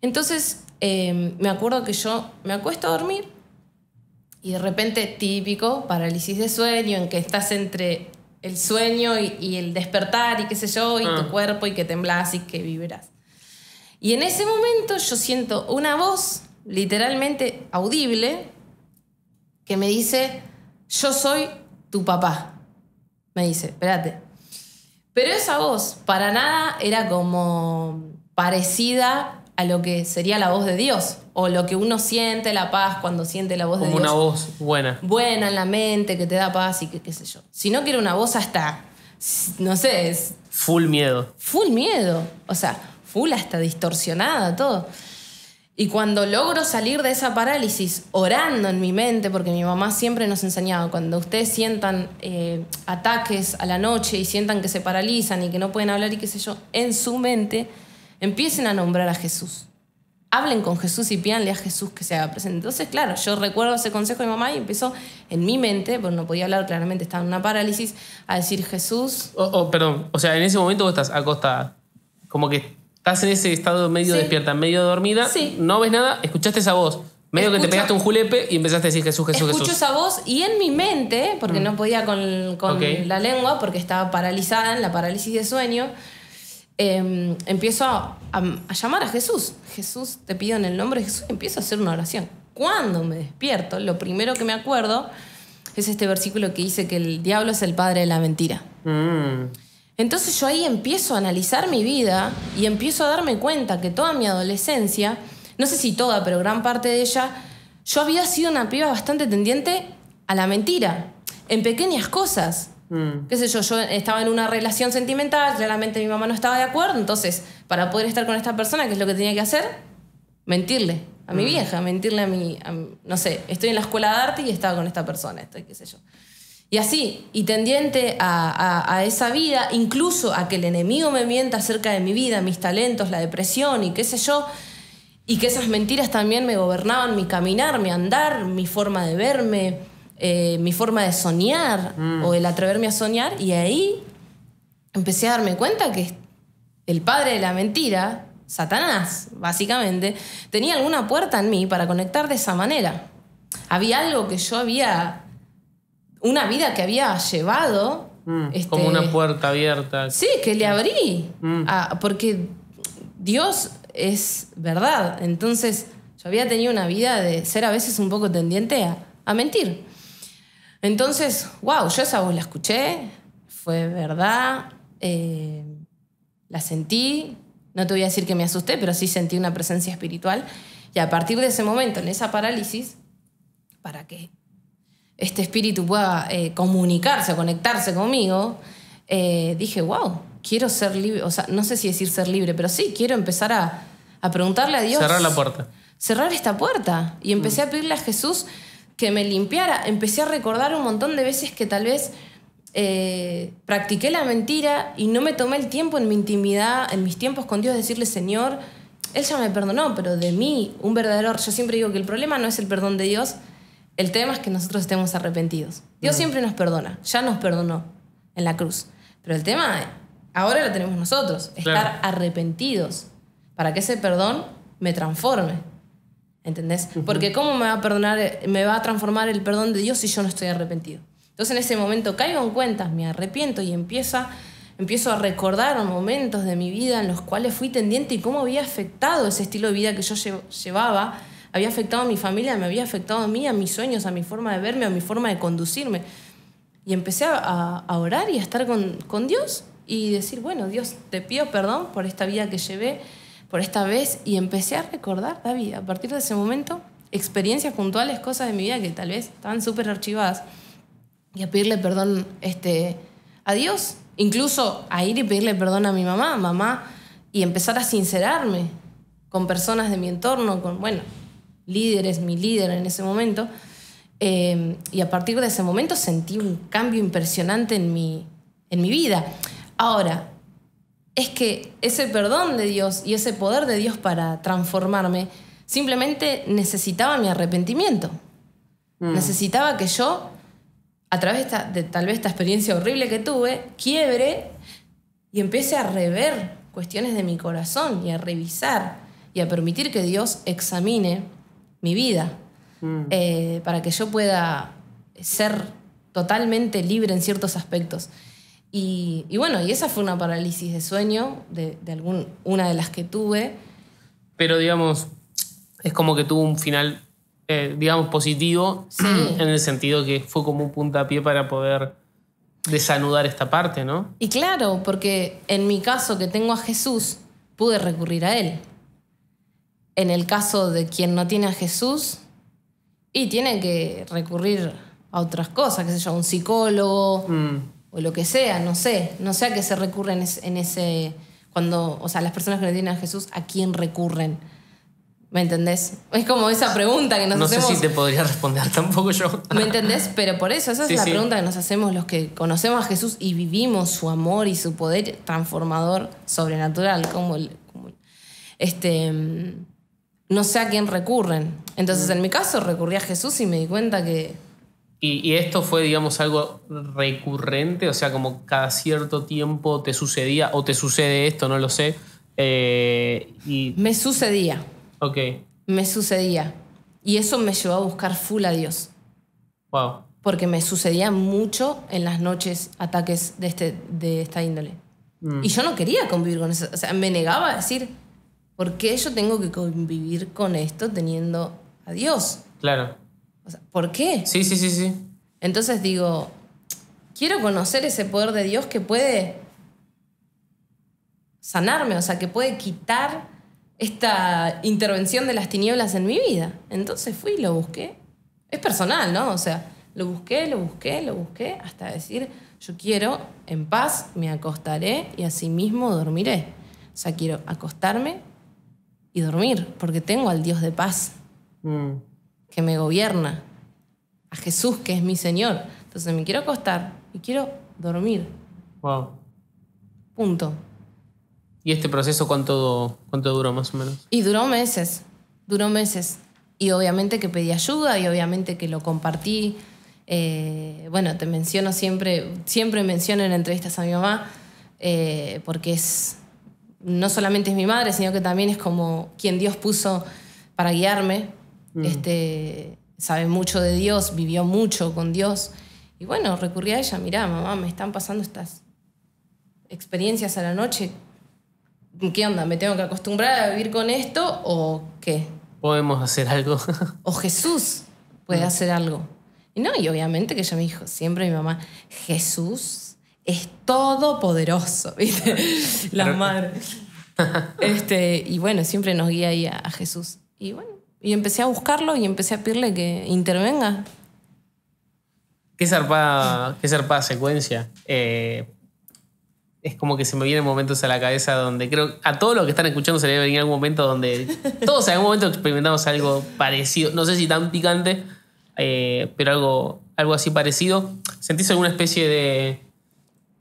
Entonces, eh, me acuerdo que yo me acuesto a dormir y de repente, típico, parálisis de sueño, en que estás entre el sueño y, el despertar y qué sé yo, y tu ah. cuerpo y que temblás y que vibras. Y en ese momento yo siento una voz literalmente audible que me dice, yo soy tu papá. Me dice, espérate. Pero esa voz para nada era como parecida a lo que sería la voz de Dios, o lo que uno siente la paz cuando siente la voz de Dios. una voz buena. Buena en la mente, que te da paz y qué sé yo. Sino que era una voz hasta, no sé, es... Full miedo. Full miedo, o sea, full hasta distorsionada, todo. Y cuando logro salir de esa parálisis orando en mi mente, porque mi mamá siempre nos enseñaba, cuando ustedes sientan eh, ataques a la noche y sientan que se paralizan y que no pueden hablar y qué sé yo, en su mente Empiecen a nombrar a Jesús. Hablen con Jesús y pídanle a Jesús que se haga presente. Entonces, claro, yo recuerdo ese consejo de mi mamá y empezó en mi mente, porque no podía hablar claramente, estaba en una parálisis, a decir Jesús. Oh, oh perdón, o sea, en ese momento vos estás acostada, como que estás en ese estado medio despierta, medio dormida, sí. no ves nada, escuchaste esa voz. Medio que te pegaste un julepe y empezaste a decir Jesús, Jesús, Jesús. Escucho esa voz y en mi mente, porque mm. no podía con, con la lengua, porque estaba paralizada en la parálisis de sueño, Em, empiezo a, llamar a Jesús. Jesús, te pido en el nombre de Jesús, empiezo a hacer una oración. Cuando me despierto, lo primero que me acuerdo es este versículo que dice que el diablo es el padre de la mentira. Mm. Entonces yo ahí empiezo a analizar mi vida y empiezo a darme cuenta que toda mi adolescencia, no sé si toda, pero gran parte de ella, yo había sido una piba bastante tendiente a la mentira, en pequeñas cosas. Mm. Qué sé yo, yo estaba en una relación sentimental, claramente mi mamá no estaba de acuerdo, entonces para poder estar con esta persona, ¿qué es lo que tenía que hacer? Mentirle a mi mm. vieja, mentirle a mi, no sé, estoy en la escuela de arte y estaba con esta persona, estoy, qué sé yo. Y así, y tendiente a, esa vida, incluso a que el enemigo me mienta acerca de mi vida, mis talentos, la depresión y qué sé yo, y que esas mentiras también me gobernaban mi caminar, mi andar, mi forma de verme, eh, mi forma de soñar mm. o el atreverme a soñar. Y ahí empecé a darme cuenta que el padre de la mentira, Satanás, básicamente, tenía alguna puerta en mí para conectar de esa manera. Había algo que yo había, una vida que había llevado. Mm, este, como una puerta abierta. Sí, que le abrí. Mm. Ah, porque Dios es verdad. Entonces, yo había tenido una vida de ser a veces un poco tendiente a mentir. Entonces, wow, yo esa voz la escuché, fue verdad, eh, la sentí, no te voy a decir que me asusté, pero sí sentí una presencia espiritual. Y a partir de ese momento, en esa parálisis, para que este espíritu pueda eh, comunicarse, conectarse conmigo, eh, dije, wow, quiero ser libre, o sea, no sé si decir ser libre, pero sí, quiero empezar a, preguntarle a Dios. Cerrar la puerta. Cerrar esta puerta. Y empecé mm. a pedirle a Jesús que me limpiara. Empecé a recordar un montón de veces que tal vez eh, practiqué la mentira y no me tomé el tiempo en mi intimidad, en mis tiempos con Dios, decirle, Señor, Él ya me perdonó, pero de mí, un verdadero... Yo siempre digo que el problema no es el perdón de Dios, el tema es que nosotros estemos arrepentidos. Dios mm. siempre nos perdona, ya nos perdonó en la cruz. Pero el tema ahora lo tenemos nosotros, estar arrepentidos para que ese perdón me transforme. ¿Entendés? Porque ¿cómo me va a perdonar, eh, me va a transformar el perdón de Dios si yo no estoy arrepentido? Entonces en ese momento caigo en cuentas, me arrepiento y empieza, empiezo a recordar momentos de mi vida en los cuales fui tendiente y cómo había afectado ese estilo de vida que yo llevaba, había afectado a mi familia, me había afectado a mí, a mis sueños, a mi forma de verme, a mi forma de conducirme. Y empecé a, a orar y a estar con, con Dios y decir, bueno, Dios, te pido perdón por esta vida que llevé por esta vez y empecé a recordar, David, a partir de ese momento, experiencias puntuales, cosas de mi vida que tal vez estaban súper archivadas y a pedirle perdón este, a Dios, incluso a ir y pedirle perdón a mi mamá, mamá, y empezar a sincerarme con personas de mi entorno, con, bueno, líderes, mi líder en ese momento. Em, y a partir de ese momento sentí un cambio impresionante en mi, en mi vida. Ahora, es que ese perdón de Dios y ese poder de Dios para transformarme, simplemente necesitaba mi arrepentimiento. Mm. Necesitaba que yo, a través de tal vez esta experiencia horrible que tuve, quiebre y empiece a rever cuestiones de mi corazón y a revisar y a permitir que Dios examine mi vida mm. eh, para que yo pueda ser totalmente libre en ciertos aspectos. Y, bueno, y esa fue una parálisis de sueño, de, algún, una de las que tuve. Pero digamos, es como que tuvo un final, eh, digamos, positivo, en el sentido que fue como un puntapié para poder desanudar esta parte, ¿no? Y claro, porque en mi caso que tengo a Jesús, pude recurrir a Él. En el caso de quien no tiene a Jesús, y tiene que recurrir a otras cosas, qué sé yo, un psicólogo. Mm o lo que sea, no sé, no sé a qué se recurren en ese, cuando, o sea, las personas que le tienen a Jesús, ¿a quién recurren? ¿Me entendés? Es como esa pregunta que nos hacemos. No sé si te podría responder tampoco yo. ¿Me entendés? Pero por eso, esa es la pregunta que nos hacemos los que conocemos a Jesús y vivimos su amor y su poder transformador sobrenatural, como este mm, no sé a quién recurren. Entonces, mm. en mi caso, recurrí a Jesús y me di cuenta que y, esto fue, digamos, algo recurrente, o sea, como cada cierto tiempo te sucedía o te sucede esto, no lo sé. Eh, me sucedía. Ok. Me sucedía. Y eso me llevó a buscar full a Dios. Wow. Porque me sucedía mucho en las noches ataques de, este, de esta índole. Mm. Y yo no quería convivir con eso. O sea, me negaba a decir, ¿por qué yo tengo que convivir con esto teniendo a Dios? Claro. O ¿por qué? Sí, sí, sí, sí. Entonces digo, quiero conocer ese poder de Dios que puede sanarme, o sea, que puede quitar esta intervención de las tinieblas en mi vida. Entonces fui y lo busqué. Es personal, ¿no? O sea, lo busqué, lo busqué, lo busqué, hasta decir, yo quiero en paz, me acostaré y asimismo dormiré. O sea, quiero acostarme y dormir, porque tengo al Dios de paz. Mm que me gobierna, a Jesús que es mi Señor. Entonces me quiero acostar y quiero dormir. Wow. Punto. ¿Y este proceso cuánto, cuánto duró más o menos? Y duró meses, duró meses. Y obviamente que pedí ayuda y obviamente que lo compartí. Eh, bueno, te menciono siempre, siempre menciono en entrevistas a mi mamá, eh, porque es, no solamente es mi madre, sino que también es como quien Dios puso para guiarme, Mm. este, sabe mucho de Dios, vivió mucho con Dios. Y bueno, recurrí a ella, mirá, mamá, me están pasando estas experiencias a la noche. ¿Qué onda? ¿Me tengo que acostumbrar a vivir con esto o qué? Podemos hacer algo. o Jesús puede mm. hacer algo. Y no, y obviamente que ella me dijo, siempre mi mamá, Jesús es todopoderoso, ¿viste? La madre. Este, y bueno, siempre nos guía ahí a, a Jesús. Y bueno, y empecé a buscarlo y empecé a pedirle que intervenga. Qué zarpada, qué zarpada secuencia. Eh, es como que se me vienen momentos a la cabeza donde creo a todos los que están escuchando se le venir algún momento donde todos en algún momento experimentamos algo parecido. No sé si tan picante, eh, pero algo, algo así parecido. ¿Sentís alguna especie de.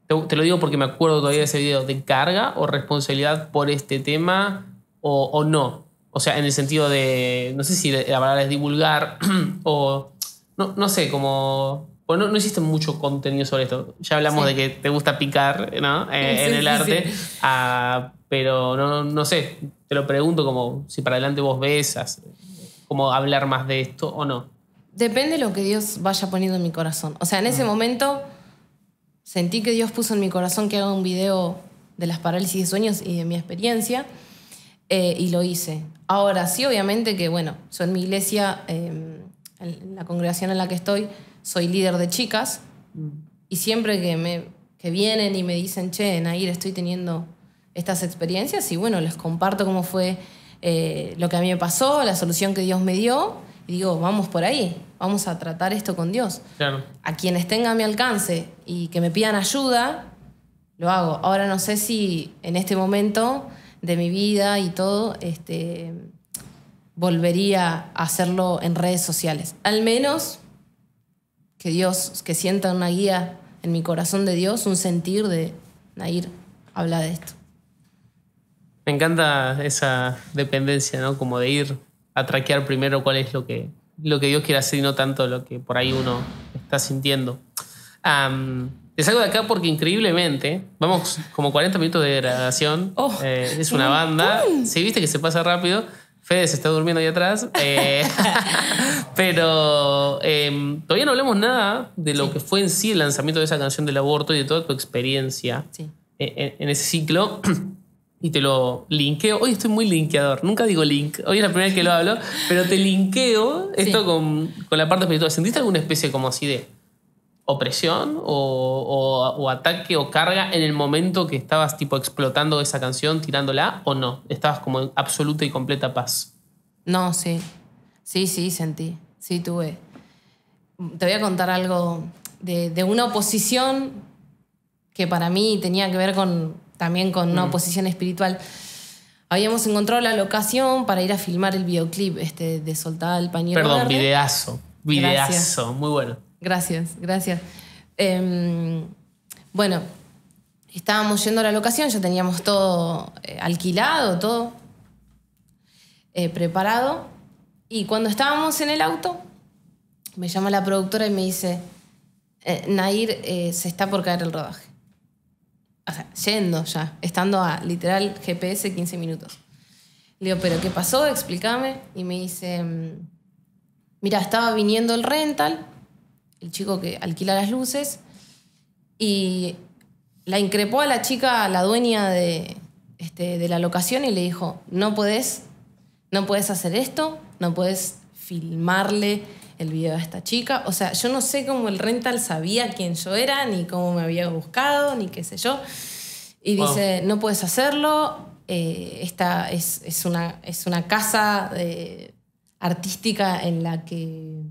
Te, lo digo porque me acuerdo todavía de ese video, de carga o responsabilidad por este tema o, o no? O sea, en el sentido de, no sé si la palabra es divulgar o, no, sé, como... Bueno, no, existe mucho contenido sobre esto. Ya hablamos de que te gusta picar ¿no? Eh, en el arte, ah, pero no, sé, te lo pregunto como si para adelante vos ves Como hablar más de esto o no. Depende de lo que Dios vaya poniendo en mi corazón. O sea, en ese mm. momento sentí que Dios puso en mi corazón que haga un video de las parálisis de sueños y de mi experiencia. Eh, y lo hice. Ahora sí, obviamente que, bueno, yo en mi iglesia, em, en la congregación en la que estoy, soy líder de chicas y siempre que, me, que vienen y me dicen, che, Nair, estoy teniendo estas experiencias y bueno, les comparto cómo fue eh, lo que a mí me pasó, la solución que Dios me dio y digo, vamos por ahí, vamos a tratar esto con Dios. Claro. A quienes tengan mi alcance y que me pidan ayuda, lo hago. Ahora no sé si en este momento de mi vida y todo, este, volvería a hacerlo en redes sociales. Al menos que Dios, que sienta una guía en mi corazón de Dios, un sentir de Nair, habla de esto. Me encanta esa dependencia, ¿no? Como de ir a traquear primero cuál es lo que, lo que Dios quiere hacer y no tanto lo que por ahí uno está sintiendo salgo de acá porque increíblemente, vamos como 40 minutos de grabación. Oh. Eh, es una banda. Si viste que se pasa rápido. Fede se está durmiendo ahí atrás. Eh, pero em, todavía no hablamos nada de lo que fue en sí el lanzamiento de esa canción del aborto y de toda tu experiencia e, e, en, ese ciclo. y te lo linkeo. Hoy estoy muy linkeador, nunca digo link. Hoy es la primera vez que lo hablo, pero te linkeo esto con, con, la parte espiritual. ¿Sentiste alguna especie como así de opresión o, ataque o carga en el momento que estabas tipo explotando esa canción, tirándola, o no? ¿Estabas como en absoluta y completa paz? No, sí. Sí, sí, sentí. Sí, tuve. Te voy a contar algo de, una oposición que para mí tenía que ver con, también con una mm. oposición espiritual. Habíamos encontrado la locación para ir a filmar el videoclip este, de Soltada el Pañuelo Perdón, videazo. Videazo, muy bueno. Gracias, gracias. Em, bueno, estábamos yendo a la locación, ya teníamos todo eh, alquilado, todo eh, preparado. Y cuando estábamos en el auto, me llama la productora y me dice, eh, Nair se está por caer el rodaje. O sea, yendo ya, estando a literal GPS 15 minutos. Le digo, ¿pero qué pasó? Explícame. Y me dice, mm, mira, estaba viniendo el rental el chico que alquila las luces, y la increpó a la chica, a la dueña de, este, de la locación, y le dijo, no puedes no puedes hacer esto, no puedes filmarle el video a esta chica. O sea, yo no sé cómo el rental sabía quién yo era, ni cómo me había buscado, ni qué sé yo. Y dice, no puedes hacerlo, eh, esta es, una, es una casa eh, artística en la que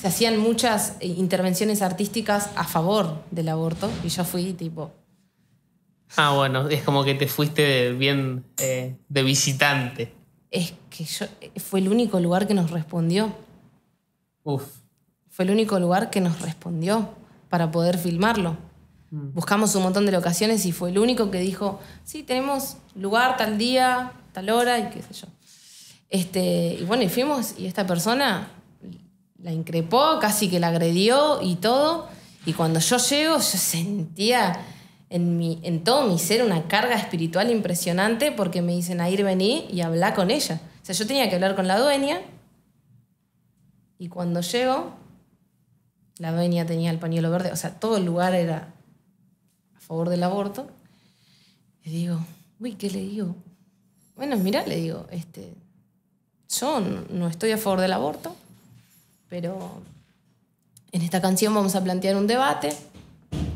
se hacían muchas eh, intervenciones artísticas a favor del aborto y yo fui tipo... Ah, bueno, es como que te fuiste bien eh, de visitante. Es que yo, eh, fue el único lugar que nos respondió. Uf. Fue el único lugar que nos respondió para poder filmarlo. Mm. Buscamos un montón de locaciones y fue el único que dijo, sí, tenemos lugar tal día, tal hora y qué sé yo. Este, y bueno, y fuimos y esta persona la increpó, casi que la agredió y todo. Y cuando yo llego, yo sentía en, mi, en todo mi ser una carga espiritual impresionante porque me dicen, a ir venir y hablar con ella. O sea, yo tenía que hablar con la dueña y cuando llego, la dueña tenía el pañuelo verde, o sea, todo el lugar era a favor del aborto. Y digo, uy, ¿qué le digo? Bueno, mirá, le digo, este, yo no estoy a favor del aborto, pero en esta canción vamos a plantear un debate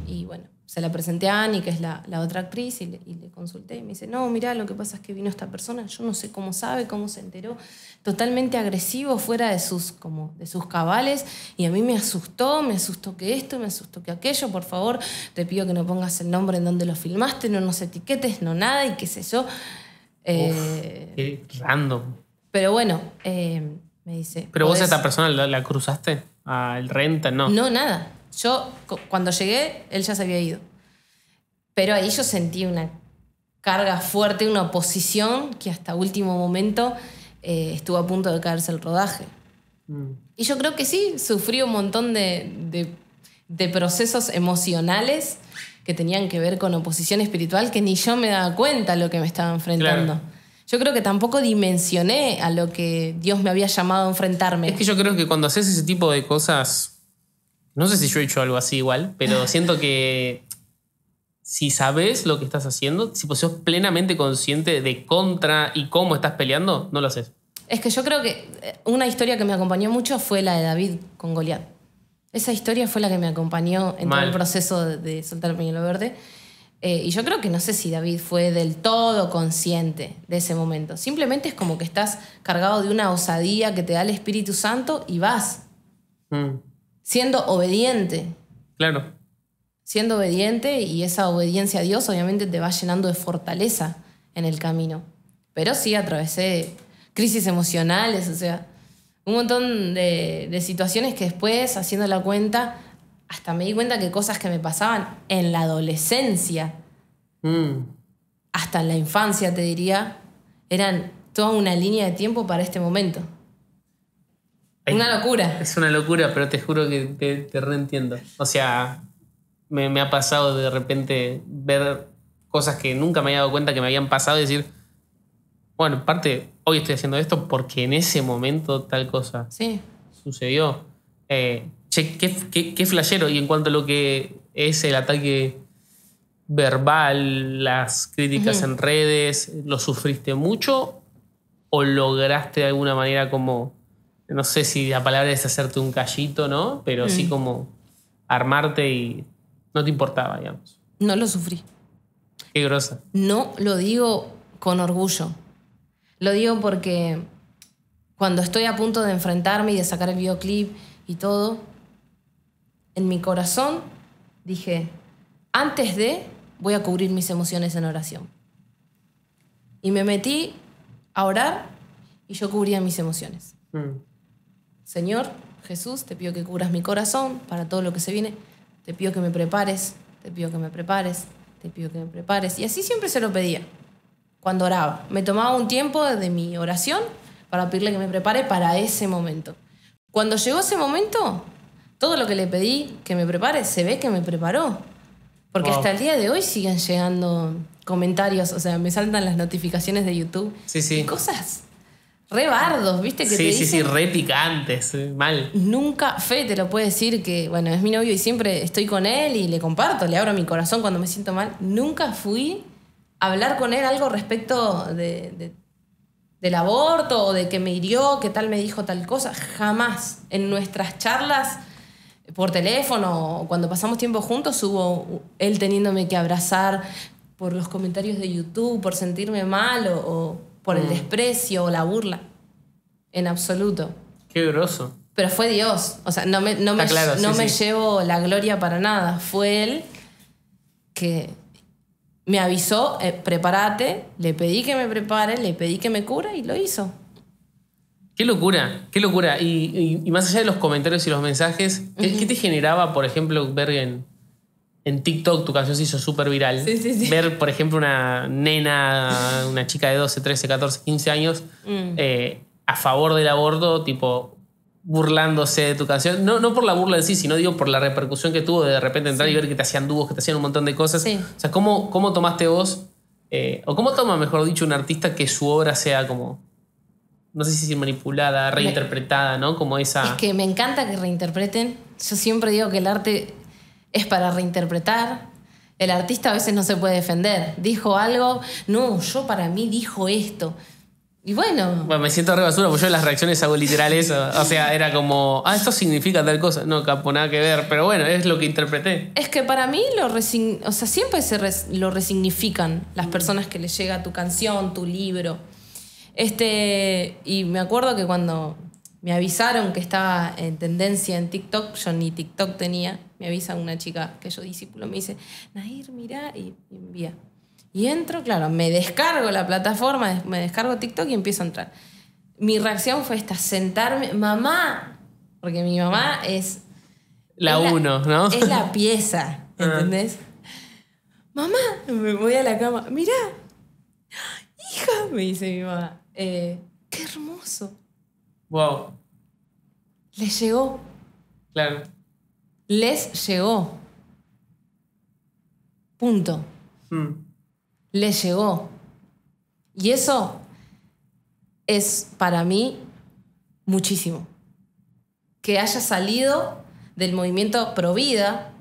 y bueno, se la presenté a Ani, que es la, otra actriz, y le, consulté y me dice, no, mira lo que pasa es que vino esta persona, yo no sé cómo sabe, cómo se enteró, totalmente agresivo, fuera de sus, como, de sus cabales, y a mí me asustó, me asustó que esto, me asustó que aquello, por favor, te pido que no pongas el nombre en donde lo filmaste, no nos etiquetes, no nada, y qué sé yo. Eh, random. Pero bueno, eh, ¿Pero vos a esta persona la, cruzaste? ¿Al renta? No. No, nada. Yo, cuando llegué, él ya se había ido. Pero ahí yo sentí una carga fuerte, una oposición que hasta último momento eh, estuvo a punto de caerse el rodaje. Mm. Y yo creo que sí, sufrí un montón de, procesos emocionales que tenían que ver con oposición espiritual que ni yo me daba cuenta lo que me estaba enfrentando yo creo que tampoco dimensioné a lo que Dios me había llamado a enfrentarme. Es que yo creo que cuando haces ese tipo de cosas, no sé si yo he hecho algo así igual, pero siento que si sabes lo que estás haciendo, si pues sos plenamente consciente de contra y cómo estás peleando, no lo haces. Es que yo creo que eh, una historia que me acompañó mucho fue la de David con Goliat. Esa historia fue la que me acompañó en todo el proceso de soltar el pañuelo verde. Eh, y yo creo que no sé si David fue del todo consciente de ese momento. Simplemente es como que estás cargado de una osadía que te da el Espíritu Santo y vas. Mm. Siendo obediente. Claro. Siendo obediente y esa obediencia a Dios obviamente te va llenando de fortaleza en el camino. Pero sí atravesé crisis emocionales, o sea, un montón de, de situaciones que después, haciendo la cuenta, hasta me di cuenta que cosas que me pasaban en la adolescencia, mm. hasta en la infancia, te diría, eran toda una línea de tiempo para este momento. una locura. Es una locura, pero te juro que te, reentiendo. O sea, me, ha pasado de repente ver cosas que nunca me había dado cuenta que me habían pasado y decir, bueno, en parte hoy estoy haciendo esto porque en ese momento tal cosa sí. sucedió. Eh, che, qué, qué, qué flashero. Y en cuanto a lo que es el ataque verbal, las críticas en redes, ¿lo sufriste mucho o lograste de alguna manera como, no sé si la palabra es hacerte un callito, ¿no? Pero sí mm. como armarte y no te importaba, digamos. No lo sufrí. Qué grosa. No lo digo con orgullo. Lo digo porque cuando estoy a punto de enfrentarme y de sacar el videoclip y todo, en mi corazón dije, antes de voy a cubrir mis emociones en oración. Y me metí a orar y yo cubría mis emociones. Mm. Señor Jesús, te pido que cubras mi corazón para todo lo que se viene. Te pido que me prepares, te pido que me prepares, te pido que me prepares. Y así siempre se lo pedía cuando oraba. Me tomaba un tiempo de mi oración para pedirle que me prepare para ese momento. Cuando llegó ese momento, todo lo que le pedí que me prepare, se ve que me preparó. Porque hasta el día de hoy siguen llegando comentarios, o sea, me saltan las notificaciones de YouTube. Sí, sí. cosas re bardos, ¿viste? Que sí, te dicen, sí, sí, re picantes, eh, mal. Nunca, Fe te lo puede decir que, bueno, es mi novio y siempre estoy con él y le comparto, le abro mi corazón cuando me siento mal. Nunca fui a hablar con él algo respecto del aborto o de que me hirió, que tal me dijo tal cosa. Jamás. En nuestras charlas por teléfono o cuando pasamos tiempo juntos, hubo él teniéndome que abrazar por los comentarios de YouTube, por sentirme mal o, por el mm. desprecio o la burla. En absoluto. Qué groso. Pero fue Dios. O sea, no me, no no me llevo la gloria para nada. Fue Él que me avisó, eh, prepárate, le pedí que me prepare, le pedí que me cure y lo hizo. Qué locura, qué locura. Y, más allá de los comentarios y los mensajes, ¿qué, te generaba, por ejemplo, ver en, en TikTok tu canción se hizo súper viral? Ver, por ejemplo, una nena, una chica de 12, 13, 14, 15 años mm. eh, a favor del aborto, tipo burlándose de tu canción. No, no por la burla en sí, sino digo por la repercusión que tuvo de, de repente entrar y ver que te hacían dúos, que te hacían un montón de cosas. O sea, ¿cómo, cómo tomaste vos, eh, o cómo toma, mejor dicho, un artista que su obra sea como no sé si manipulada, reinterpretada, ¿no? Como esa... Es que me encanta que reinterpreten. Yo siempre digo que el arte es para reinterpretar. El artista a veces no se puede defender. Dijo algo, no, yo para mí dijo esto. Y bueno. Bueno, me siento re basura porque yo las reacciones hago literal eso. O sea, era como, ah, esto significa tal cosa. No, capo, nada que ver. Pero bueno, es lo que interpreté. Es que para mí lo o sea, siempre se lo resignifican las mm. personas que le llega tu canción, tu libro. Este, y me acuerdo que cuando me avisaron que estaba en tendencia en TikTok, yo ni TikTok tenía, me avisa una chica que yo discípulo, me dice, Nair, mira y envía. Y entro, claro, me descargo la plataforma, me descargo TikTok y empiezo a entrar. Mi reacción fue esta, sentarme, mamá, porque mi mamá es... La uno, ¿no? Es la pieza, ah. ¿entendés? mamá, me voy a la cama, mira hija, me dice mi mamá. Eh, ¡Qué hermoso! ¡Wow! Les llegó. Claro. Les llegó. Punto. Hmm. Les llegó. Y eso es para mí muchísimo. Que haya salido del movimiento pro vida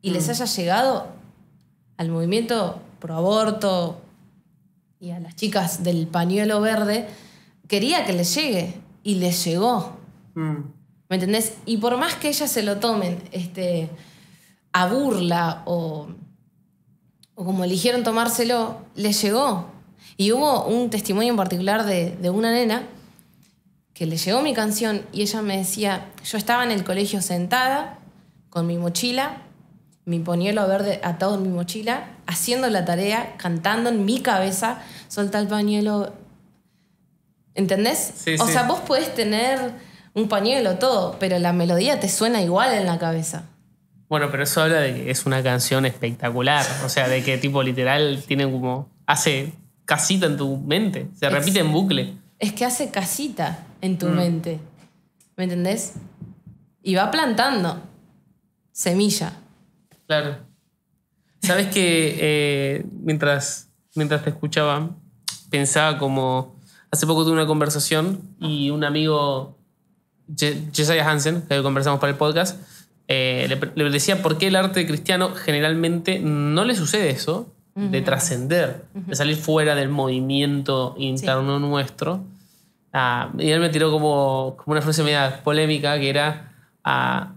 y les hmm. haya llegado al movimiento pro aborto, y a las chicas del pañuelo verde, quería que les llegue y les llegó. Mm. ¿Me entendés? Y por más que ellas se lo tomen este, a burla o, como eligieron tomárselo, les llegó. Y hubo un testimonio en particular de, de una nena que le llegó mi canción y ella me decía, yo estaba en el colegio sentada con mi mochila mi pañuelo verde atado en mi mochila, haciendo la tarea, cantando en mi cabeza, solta el pañuelo. ¿Entendés? o sea, vos puedes tener un pañuelo, todo, pero la melodía te suena igual en la cabeza. Bueno, pero eso habla de que es una canción espectacular. O sea, de que tipo literal tiene como. hace casita en tu mente. Se repite en bucle. Es que hace casita en tu mm. mente. ¿Me entendés? Y va plantando semilla. Claro. Sabes que eh, mientras, mientras te escuchaba, pensaba como. Hace poco tuve una conversación y un amigo, Jesiah Hansen, que conversamos para el podcast, eh, le, decía por qué el arte cristiano generalmente no le sucede eso, de trascender, de salir fuera del movimiento interno nuestro. Ah, y él me tiró como, como una frase media polémica que era a,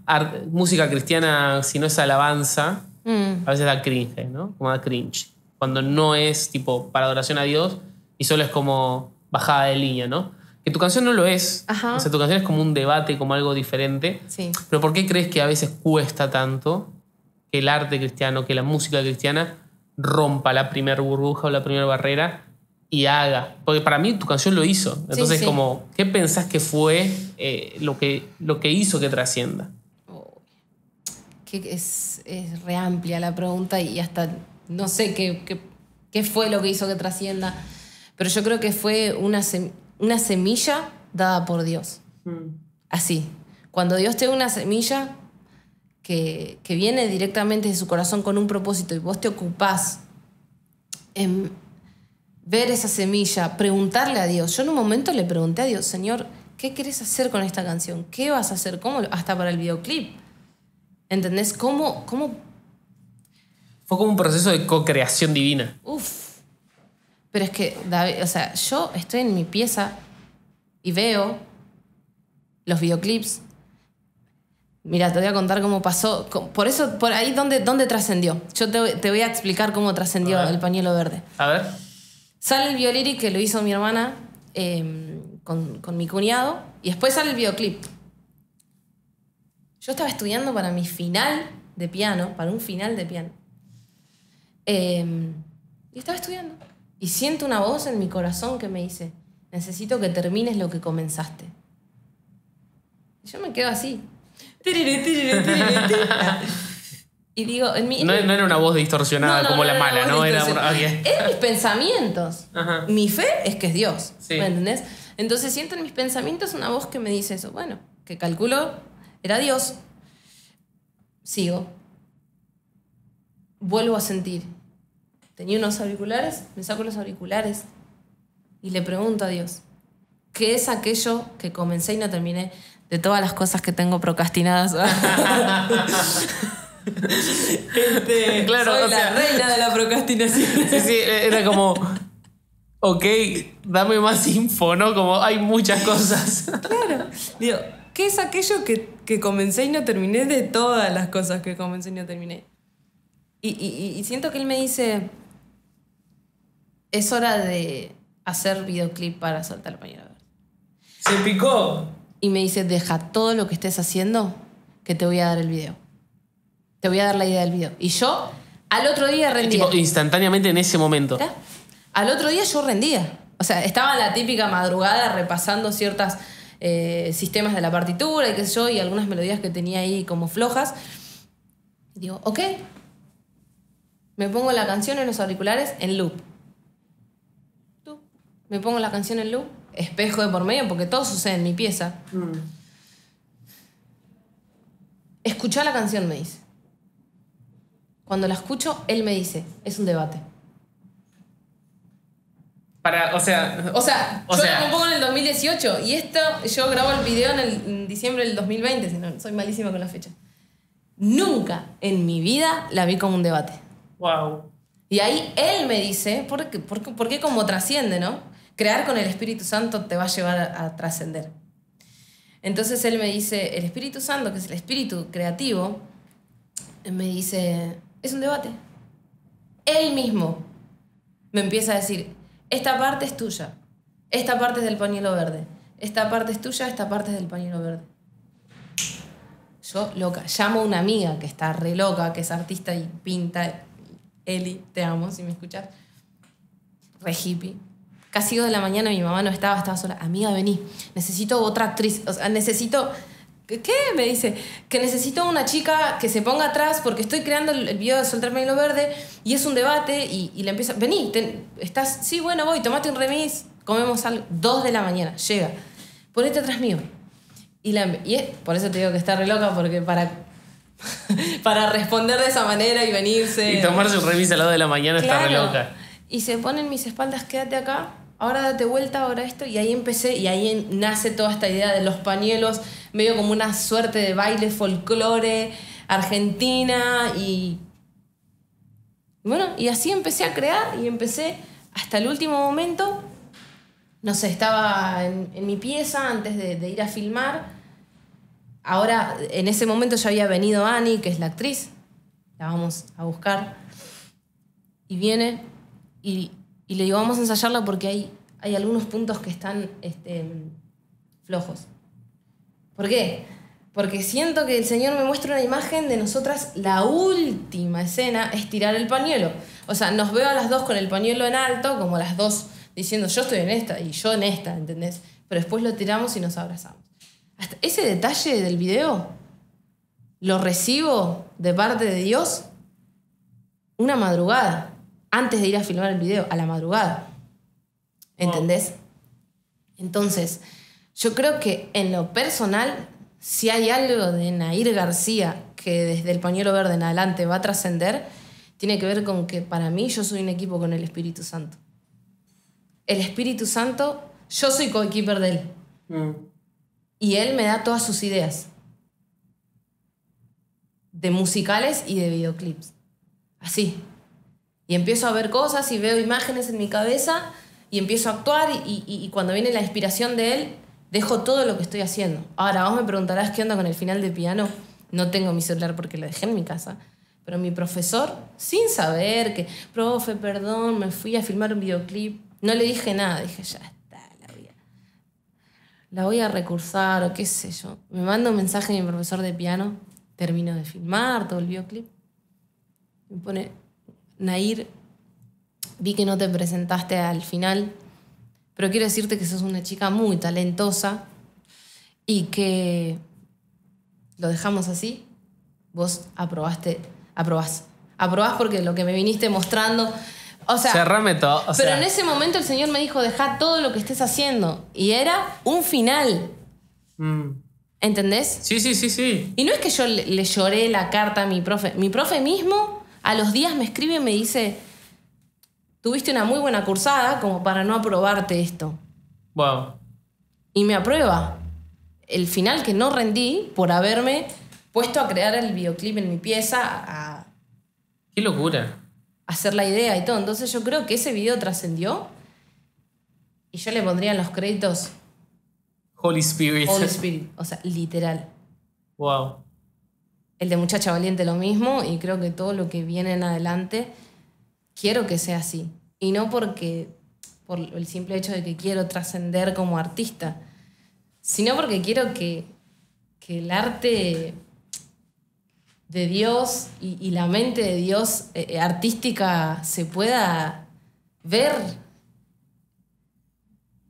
música cristiana, si no es alabanza, mm. a veces da cringe, ¿no? Como da cringe. Cuando no es tipo para adoración a Dios y solo es como bajada de línea, ¿no? Que tu canción no lo es. O sea, tu canción es como un debate, como algo diferente. Sí. Pero ¿por qué crees que a veces cuesta tanto que el arte cristiano, que la música cristiana rompa la primera burbuja o la primera barrera y haga. Porque para mí tu canción lo hizo. Entonces, como, ¿qué pensás que fue eh, lo, que, lo que hizo que trascienda? que es, es re amplia la pregunta y hasta no sé qué, qué, fue lo que hizo que trascienda. Pero yo creo que fue una, una semilla dada por Dios. Mm. Así. Cuando Dios te da una semilla que, que viene directamente de su corazón con un propósito y vos te ocupás en ver esa semilla, preguntarle a Dios. Yo en un momento le pregunté a Dios, Señor, ¿qué querés hacer con esta canción? ¿Qué vas a hacer? ¿Cómo? Hasta para el videoclip. ¿Entendés? ¿Cómo? cómo... Fue como un proceso de co-creación divina. Uf. Pero es que, David, o sea, yo estoy en mi pieza y veo los videoclips. Mira, te voy a contar cómo pasó. Por eso, por ahí, ¿dónde, trascendió? Yo te, voy a explicar cómo trascendió el pañuelo verde. A ver. Sale el biolyric que lo hizo mi hermana em, con, mi cuñado y después sale el videoclip. Yo estaba estudiando para mi final de piano, para un final de piano. Em, y estaba estudiando. Y siento una voz en mi corazón que me dice, necesito que termines lo que comenzaste. Y yo me quedo así. Y digo, no, era una voz distorsionada como la mala, ¿no? Era mis pensamientos. Mi fe es que es Dios. ¿Me entendés? Entonces siento en mis pensamientos una voz que me dice eso. Bueno, que calculo era Dios. Sigo. Vuelvo a sentir. Tenía unos auriculares, me saco los auriculares y le pregunto a Dios, ¿qué es aquello que comencé y no terminé de todas las cosas que tengo procrastinadas? Este, soy la reina de la procrastinación. Sí, sí, era como, ok, dame más info, ¿no? Como hay muchas cosas. Claro, digo, ¿qué es aquello que, comencé y no terminé de todas las cosas que comencé y no terminé? Y, siento que él me dice, es hora de hacer videoclip para soltar el pañuelo Se picó. Y me dice, deja todo lo que estés haciendo, que te voy a dar el video te voy a dar la idea del video. Y yo al otro día rendía. instantáneamente en ese momento. Al otro día yo rendía. O sea, estaba en la típica madrugada repasando ciertos eh, sistemas de la partitura y qué sé yo, y algunas melodías que tenía ahí como flojas. digo, ok. Me pongo la canción en los auriculares en loop. Tú. Me pongo la canción en loop, espejo de por medio, porque todo sucede en mi pieza. Mm. la canción, me dice. Cuando la escucho, él me dice, es un debate. Para, o sea... O sea, yo la compongo en el 2018 y esto, yo grabo el video en, diciembre del 2020, si no, soy malísima con la fecha. Nunca en mi vida la vi como un debate. Wow. Y ahí él me dice, ¿por qué, por, como trasciende, no? Crear con el Espíritu Santo te va a llevar a, a trascender. Entonces él me dice, el Espíritu Santo, que es el espíritu creativo, me dice, es un debate. Él mismo me empieza a decir, esta parte es tuya, esta parte es del pañuelo verde, esta parte es tuya, esta parte es del pañuelo verde. Yo loca, llamo a una amiga que está re loca, que es artista y pinta. Eli, te amo si me escuchas. Re hippie. Casi de la mañana mi mamá no estaba, estaba sola. Amiga, vení, necesito otra actriz. O sea, necesito ¿Qué? Me dice, que necesito una chica que se ponga atrás porque estoy creando el, video de Soltarme el Hilo Verde y es un debate y, y la empieza, vení, estás, sí, bueno, voy, tomate un remis, comemos algo, dos de la mañana, llega, ponete atrás mío. Y, la, por eso te digo que está re loca porque para, para responder de esa manera y venirse... Y tomarse un remis a las dos de la mañana está re loca. Y se ponen mis espaldas, quédate acá, ahora date vuelta, ahora esto, y ahí empecé, y ahí nace toda esta idea de los pañuelos, medio como una suerte de baile folclore, argentina, y bueno, y así empecé a crear, y empecé hasta el último momento, no sé, estaba en, mi pieza antes de, ir a filmar, Ahora, en ese momento ya había venido Annie, que es la actriz, la vamos a buscar, y viene y y le digo, vamos a ensayarla porque hay, hay algunos puntos que están este, flojos. ¿Por qué? Porque siento que el Señor me muestra una imagen de nosotras, la última escena es tirar el pañuelo. O sea, nos veo a las dos con el pañuelo en alto, como las dos diciendo yo estoy en esta y yo en esta, ¿entendés? Pero después lo tiramos y nos abrazamos. ese detalle del video lo recibo de parte de Dios una madrugada antes de ir a filmar el video, a la madrugada. ¿Entendés? Entonces, yo creo que en lo personal, si hay algo de Nair García que desde el pañuelo verde en adelante va a trascender, tiene que ver con que para mí yo soy un equipo con el Espíritu Santo. El Espíritu Santo, yo soy coequiper de él. Mm. Y él me da todas sus ideas. De musicales y de videoclips. Así, y empiezo a ver cosas y veo imágenes en mi cabeza y empiezo a actuar y, cuando viene la inspiración de él, dejo todo lo que estoy haciendo. Ahora, vos me preguntarás qué onda con el final de piano. No tengo mi celular porque lo dejé en mi casa. Pero mi profesor, sin saber que, profe, perdón, me fui a filmar un videoclip, no le dije nada, dije, ya está, la voy a, la voy a recursar o qué sé yo. Me mando un mensaje a mi profesor de piano, termino de filmar todo el videoclip. Me pone, Nair, vi que no te presentaste al final, pero quiero decirte que sos una chica muy talentosa y que lo dejamos así. Vos aprobaste, aprobás. Aprobás porque lo que me viniste mostrando. O sea, Cerrame todo. pero en ese momento el Señor me dijo, deja todo lo que estés haciendo. Y era un final. Mm. ¿Entendés? Sí, sí, sí, sí. Y no es que yo le, le lloré la carta a mi profe. Mi profe mismo a los días me escribe y me dice, tuviste una muy buena cursada como para no aprobarte esto. Wow. Y me aprueba. El final que no rendí por haberme puesto a crear el videoclip en mi pieza, ¡Qué locura! Hacer la idea y todo. Entonces yo creo que ese video trascendió y yo le pondría los créditos... Holy Spirit. Holy Spirit, o sea, literal. Wow el de Muchacha Valiente lo mismo, y creo que todo lo que viene en adelante, quiero que sea así. Y no porque, por el simple hecho de que quiero trascender como artista, sino porque quiero que, que el arte de Dios y, la mente de Dios eh, eh, artística se pueda ver,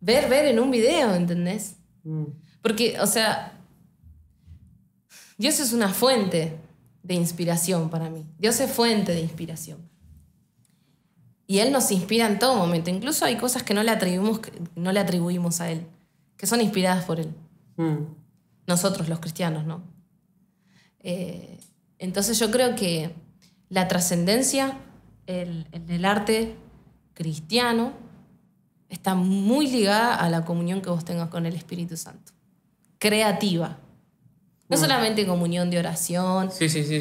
ver, ver en un video, ¿entendés? Mm. Porque, o sea, Dios es una fuente de inspiración para mí. Dios es fuente de inspiración. Y Él nos inspira en todo momento. Incluso hay cosas que no le atribuimos, no le atribuimos a Él, que son inspiradas por Él. Mm. Nosotros los cristianos, ¿no? Eh, entonces yo creo que la trascendencia en arte cristiano está muy ligada a la comunión que vos tengas con el Espíritu Santo. Creativa. No solamente comunión de oración,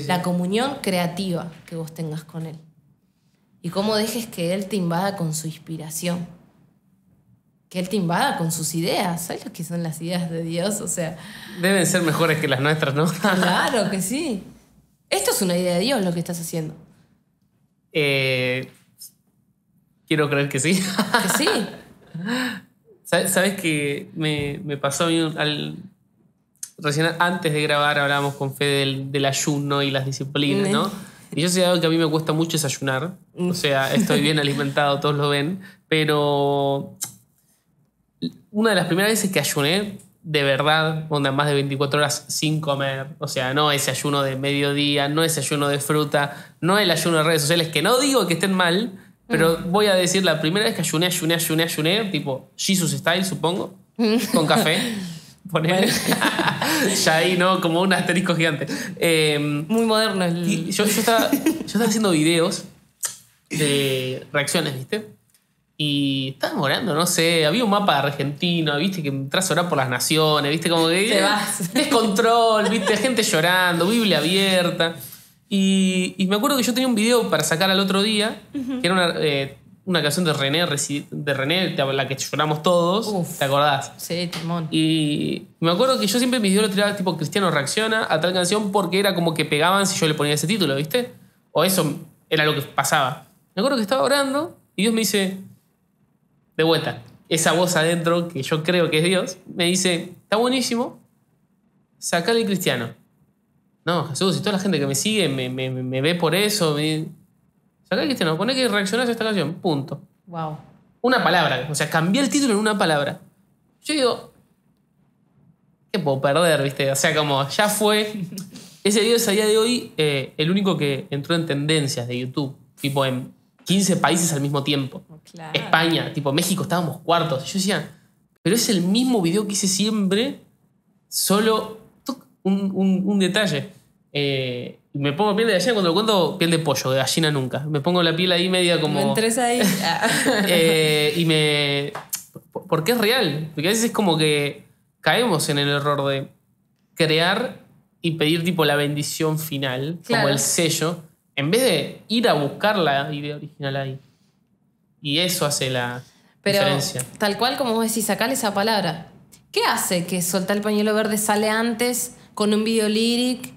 la comunión creativa que vos tengas con Él. Y cómo dejes que Él te invada con su inspiración. Que Él te invada con sus ideas. ¿Sabes lo que son las ideas de Dios? O sea. Deben ser mejores que las nuestras, ¿no? claro que sí. Esto es una idea de Dios lo que estás haciendo. Eh, quiero creer que sí. Que sí. ¿Sabes, sabes que me, me pasó al, recién antes de grabar hablábamos con Fede del, ayuno y las disciplinas, ¿no? Mm. Y yo sé algo que a mí me cuesta mucho es ayunar. Mm. O sea, estoy bien alimentado, todos lo ven. Pero una de las primeras veces que ayuné, de verdad, onda más de 24 horas sin comer. O sea, no ese ayuno de mediodía, no ese ayuno de fruta, no el ayuno de redes sociales, que no digo que estén mal, pero mm. voy a decir la primera vez que ayuné, ayuné, ayuné, ayuné, tipo Jesus Style, supongo, con café. poner. ya ahí, ¿no? Como un asterisco gigante. Em, Muy moderno Yo, estaba, yo estaba haciendo videos de reacciones, ¿viste? Y estaba orando, no sé, había un mapa argentino, viste, que entras a orar por las naciones, viste, como que... Te vas. Descontrol, viste, gente llorando, Biblia abierta. Y, me acuerdo que yo tenía un video para sacar al otro día, que era una, eh, una canción de René, de René, la que lloramos todos, ¿te acordás? Sí, timón. Y me acuerdo que yo siempre mis videos tiraba tipo Cristiano reacciona a tal canción porque era como que pegaban si yo le ponía ese título, ¿viste? O eso era lo que pasaba. Me acuerdo que estaba orando y Dios me dice, de vuelta, esa voz adentro, que yo creo que es Dios, me dice, está buenísimo, sacale Cristiano. No, Jesús, y toda la gente que me sigue me, ve por eso, me... Acá no pone que reaccionar a esta canción. Punto. Wow. Una palabra. O sea, cambié el título en una palabra. Yo digo. ¿Qué puedo perder, viste? O sea, como ya fue. Ese video es a día de hoy eh, el único que entró en tendencias de YouTube. Tipo en 15 países al mismo tiempo. Oh, claro. España, tipo México, estábamos cuartos. Yo decía, pero es el mismo video que hice siempre, solo un, un detalle. Eh, me pongo piel de gallina cuando lo cuento, piel de pollo, de gallina nunca. Me pongo la piel ahí media como. Me entres ahí. Eh, y me. Porque es real. Porque a veces es como que caemos en el error de crear y pedir tipo la bendición final, como el sello, en vez de ir a buscar la idea original ahí. Y eso hace la Pero, diferencia. Tal cual como vos decís, sacar esa palabra. ¿Qué hace que soltar el pañuelo verde sale antes con un video lyric?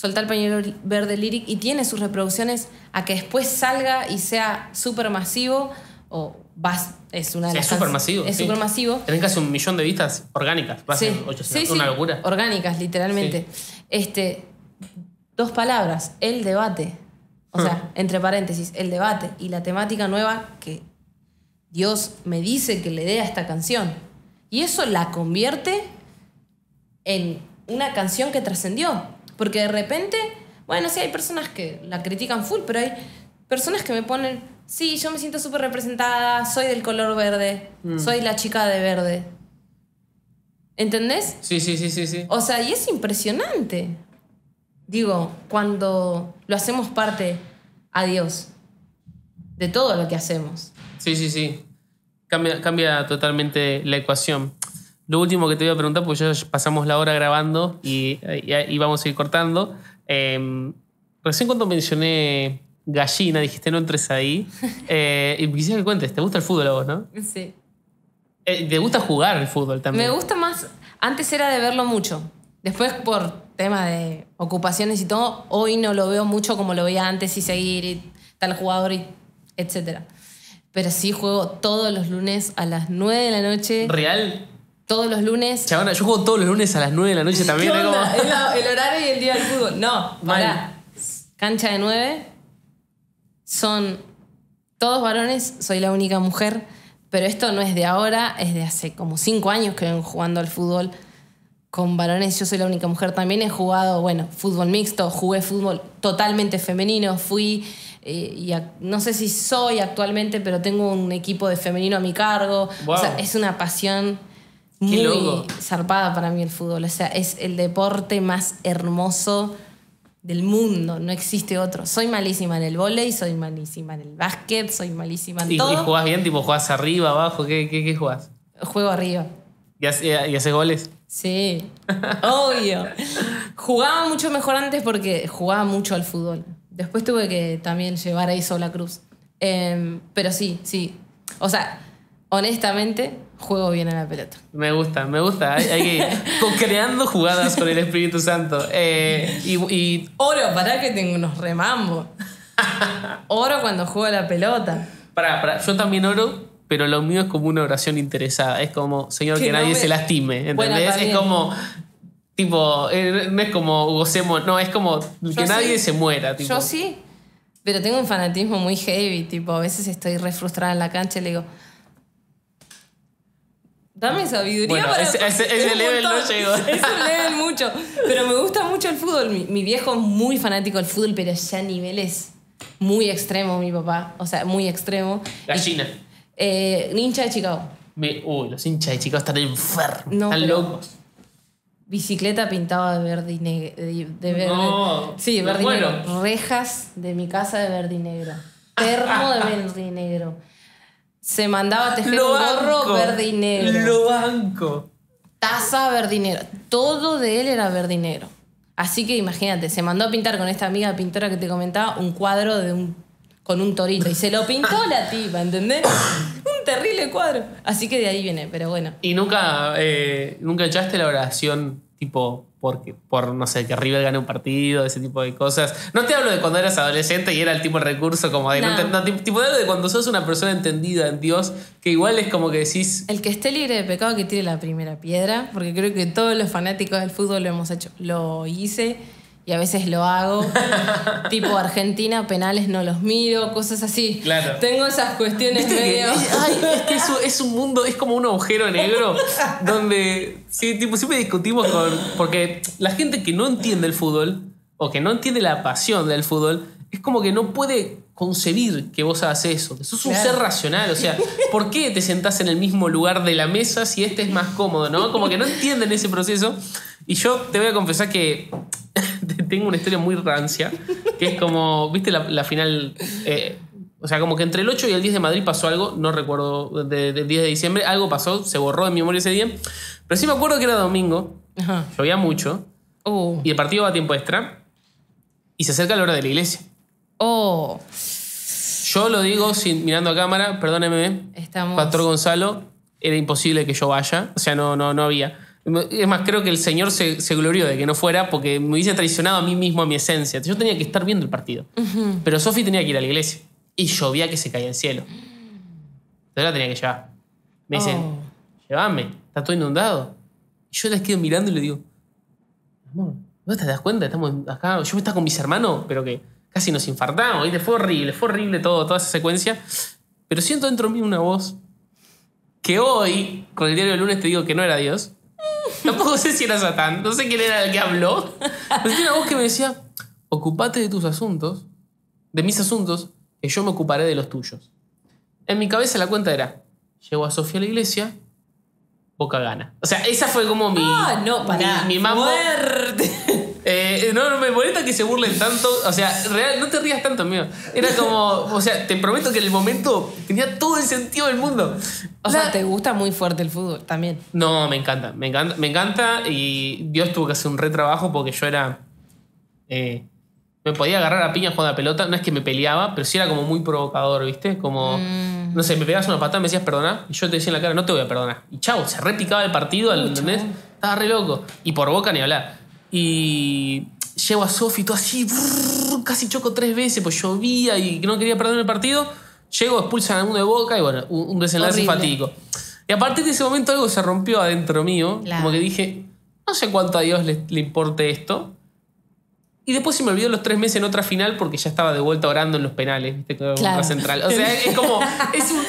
Soltar el pañuelo verde lyric y tiene sus reproducciones a que después salga y sea súper masivo o vas, es una Es súper masivo. Es súper casi un millón de vistas orgánicas, sí. una locura. Orgánicas, literalmente. Este, dos palabras, el debate. O sea, hmm. entre paréntesis, el debate y la temática nueva que Dios me dice que le dé a esta canción. Y eso la convierte en una canción que trascendió. Porque de repente, bueno, sí, hay personas que la critican full, pero hay personas que me ponen, sí, yo me siento súper representada, soy del color verde, mm. soy la chica de verde. ¿Entendés? Sí, sí, sí, sí, sí. O sea, y es impresionante. Digo, cuando lo hacemos parte a Dios de todo lo que hacemos. Sí, sí, sí. Cambia, cambia totalmente la ecuación. Lo último que te voy a preguntar, porque ya pasamos la hora grabando y, y, vamos a ir cortando. Em, recién cuando mencioné gallina, dijiste no entres ahí. Eh, y quisiera que cuentes, ¿te gusta el fútbol a vos, no? Sí. Eh, ¿Te gusta jugar el fútbol también? Me gusta más. Antes era de verlo mucho. Después, por tema de ocupaciones y todo, hoy no lo veo mucho como lo veía antes y seguir y tal jugador y etcétera. Pero sí juego todos los lunes a las 9 de la noche. ¿Real? todos los lunes. Chavana, yo juego todos los lunes a las 9 de la noche también. ¿Qué El, horario y el día del fútbol. No, pará. Cancha de 9. Son todos varones, soy la única mujer. Pero esto no es de ahora, es de hace como 5 años que vengo jugando al fútbol con varones. Yo soy la única mujer también. He jugado, bueno, fútbol mixto, jugué fútbol totalmente femenino, fui. Eh, y no sé si soy actualmente, pero tengo un equipo de femenino a mi cargo. O sea, es una pasión muy zarpada para mí el fútbol. O sea, es el deporte más hermoso del mundo. No existe otro. Soy malísima en el volei, soy malísima en el básquet, soy malísima en todo. ¿Y jugás bien? ¿Tipo jugás arriba, abajo? ¿Qué, qué, jugás? Juego arriba. ¿Y, ¿Y, haces goles? Sí, obvio. Jugaba mucho mejor antes porque jugaba mucho al fútbol. Después tuve que también llevar ahí sola cruz. Em, pero sí, sí. O sea, honestamente, juego bien a la pelota. Me gusta, me gusta. Hay, que creando jugadas con el Espíritu Santo. Eh, y, Oro, para que tengo unos remambos. oro cuando juego a la pelota. para yo también oro. Pero lo mío es como una oración interesada. Es como, Señor, que, nadie se lastime. ¿Entendés? es como, tipo, eh, no es como gocemos. No, es como que nadie se muera. Yo sí, pero tengo un fanatismo muy heavy. Tipo, a veces estoy re en la cancha y le digo, Dame sabiduría bueno, Ese, ese, level no llegó. Ese level mucho. Pero me gusta mucho el fútbol. Mi, viejo es muy fanático del fútbol, pero ya a niveles muy extremo mi papá. O sea, muy extremo. la china eh, de Chicago. Me, uy, los hinchas de Chicago están enfermos. están locos. Bicicleta pintada de verde y negro. No, sí, verde y negro. Rejas de mi casa de verde y negro. Termo de verde y negro se mandaba a tejer un gorro banco, verde Lo banco. Taza verde Todo de él era verde Así que imagínate, se mandó a pintar con esta amiga pintora que te comentaba un cuadro de un, con un torito. Y se lo pintó la tipa, ¿entendés? un terrible cuadro. Así que de ahí viene, pero bueno. ¿Y nunca, eh, nunca echaste la oración tipo porque, por, no sé, que River gane un partido, ese tipo de cosas. No te hablo de cuando eras adolescente y era el tipo de recurso como de... No. tipo cuando sos una persona entendida en Dios, que igual es como que decís... El que esté libre de pecado que tire la primera piedra, porque creo que todos los fanáticos del fútbol lo hemos hecho. Lo hice y a veces lo hago. tipo Argentina, penales no los miro, cosas así. Tengo esas cuestiones medio. es que es, un mundo, es como un agujero negro donde siempre discutimos con. Porque la gente que no entiende el fútbol o que no entiende la pasión del fútbol es como que no puede concebir que vos hagas eso. eso es un ser racional. O sea, ¿por qué te sentás en el mismo lugar de la mesa si este es más cómodo, no? Como que no entienden ese proceso. Y yo te voy a confesar que tengo una historia muy rancia, que es como, viste la, final, eh, o sea, como que entre el 8 y el 10 de Madrid pasó algo, no recuerdo, de, del 10 de diciembre, algo pasó, se borró de mi memoria ese día, pero sí me acuerdo que era domingo, llovía mucho, oh. y el partido va a tiempo extra, y se acerca la hora de la iglesia. Oh. Yo lo digo sin, mirando a cámara, perdóneme, Pastor Gonzalo, era imposible que yo vaya, o sea, no, no, no había. Es más, creo que el Señor se, se, glorió de que no fuera porque me hubiese traicionado a mí mismo, a mi esencia. Yo tenía que estar viendo el partido. Pero Sofi tenía que ir a la iglesia. Y llovía que se caía el cielo. Entonces la tenía que llevar. Me dicen, oh. llévame, está todo inundado. Y yo la quedo mirando y le digo, amor, ¿no te das cuenta? Estamos acá, yo estaba con mis hermanos, pero que casi nos infartamos. Y Fue horrible, fue horrible todo, toda esa secuencia. Pero siento dentro de mí una voz que hoy, con el diario del lunes, te digo que no era Dios puedo sé si era Satán, no sé quién era el que habló. Pero tenía una voz que me decía, ocupate de tus asuntos, de mis asuntos, que yo me ocuparé de los tuyos. En mi cabeza la cuenta era, Llego a Sofía a la iglesia, Poca gana. O sea, esa fue como mi. Ah, no, para. Mi, mi Muerte. Eh, no, no, me molesta que se burlen tanto. O sea, real, no te rías tanto, mío Era como, o sea, te prometo que en el momento tenía todo el sentido del mundo. O sea, te gusta muy fuerte el fútbol también. No, me encanta, me encanta, me encanta y Dios tuvo que hacer un re trabajo porque yo era... Eh, me podía agarrar a piña jugando la pelota, no es que me peleaba, pero sí era como muy provocador, ¿viste? Como, mm. no sé, me pegabas una patada, me decías perdonar, y yo te decía en la cara, no te voy a perdonar. Y chau, se repicaba el partido, al ¿entendés? Estaba re loco. Y por boca ni hablar. Y Llego a Sofi todo así, casi choco tres veces, pues llovía y no quería perder el partido. Llego, expulsan a uno de boca y bueno, un desenlace fatídico. Y a partir de ese momento algo se rompió adentro mío, como que dije, no sé cuánto a Dios le, importe esto. Y después se me olvidó los tres meses en otra final porque ya estaba de vuelta orando en los penales, ¿viste? Claro. central. O sea, es como,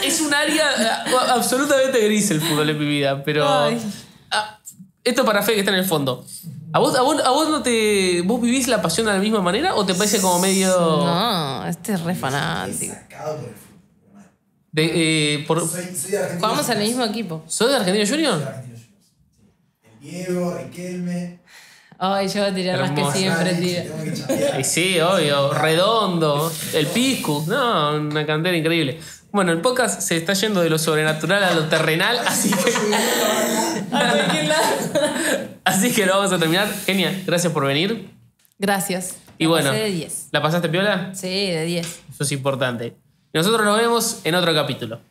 es un, área absolutamente gris el fútbol en mi vida, pero... Esto para Fe que está en el fondo. ¿A vos, a, vos, ¿A vos no te. ¿Vos vivís la pasión de la misma manera o te parece como medio.? No, este es re fanático. De, eh, por... soy, al mismo equipo. ¿Soy de argentina Junior? Junior. El Diego, Riquelme. Ay, yo voy a tirar más que siempre, tío. sí, obvio. Redondo. El Piscu. No, una cantera increíble. Bueno, el podcast se está yendo de lo sobrenatural a lo terrenal, así que. así que lo vamos a terminar. Genia, gracias por venir. Gracias. Y bueno, ¿la pasaste piola? Sí, de 10. Eso es importante. Nosotros nos vemos en otro capítulo.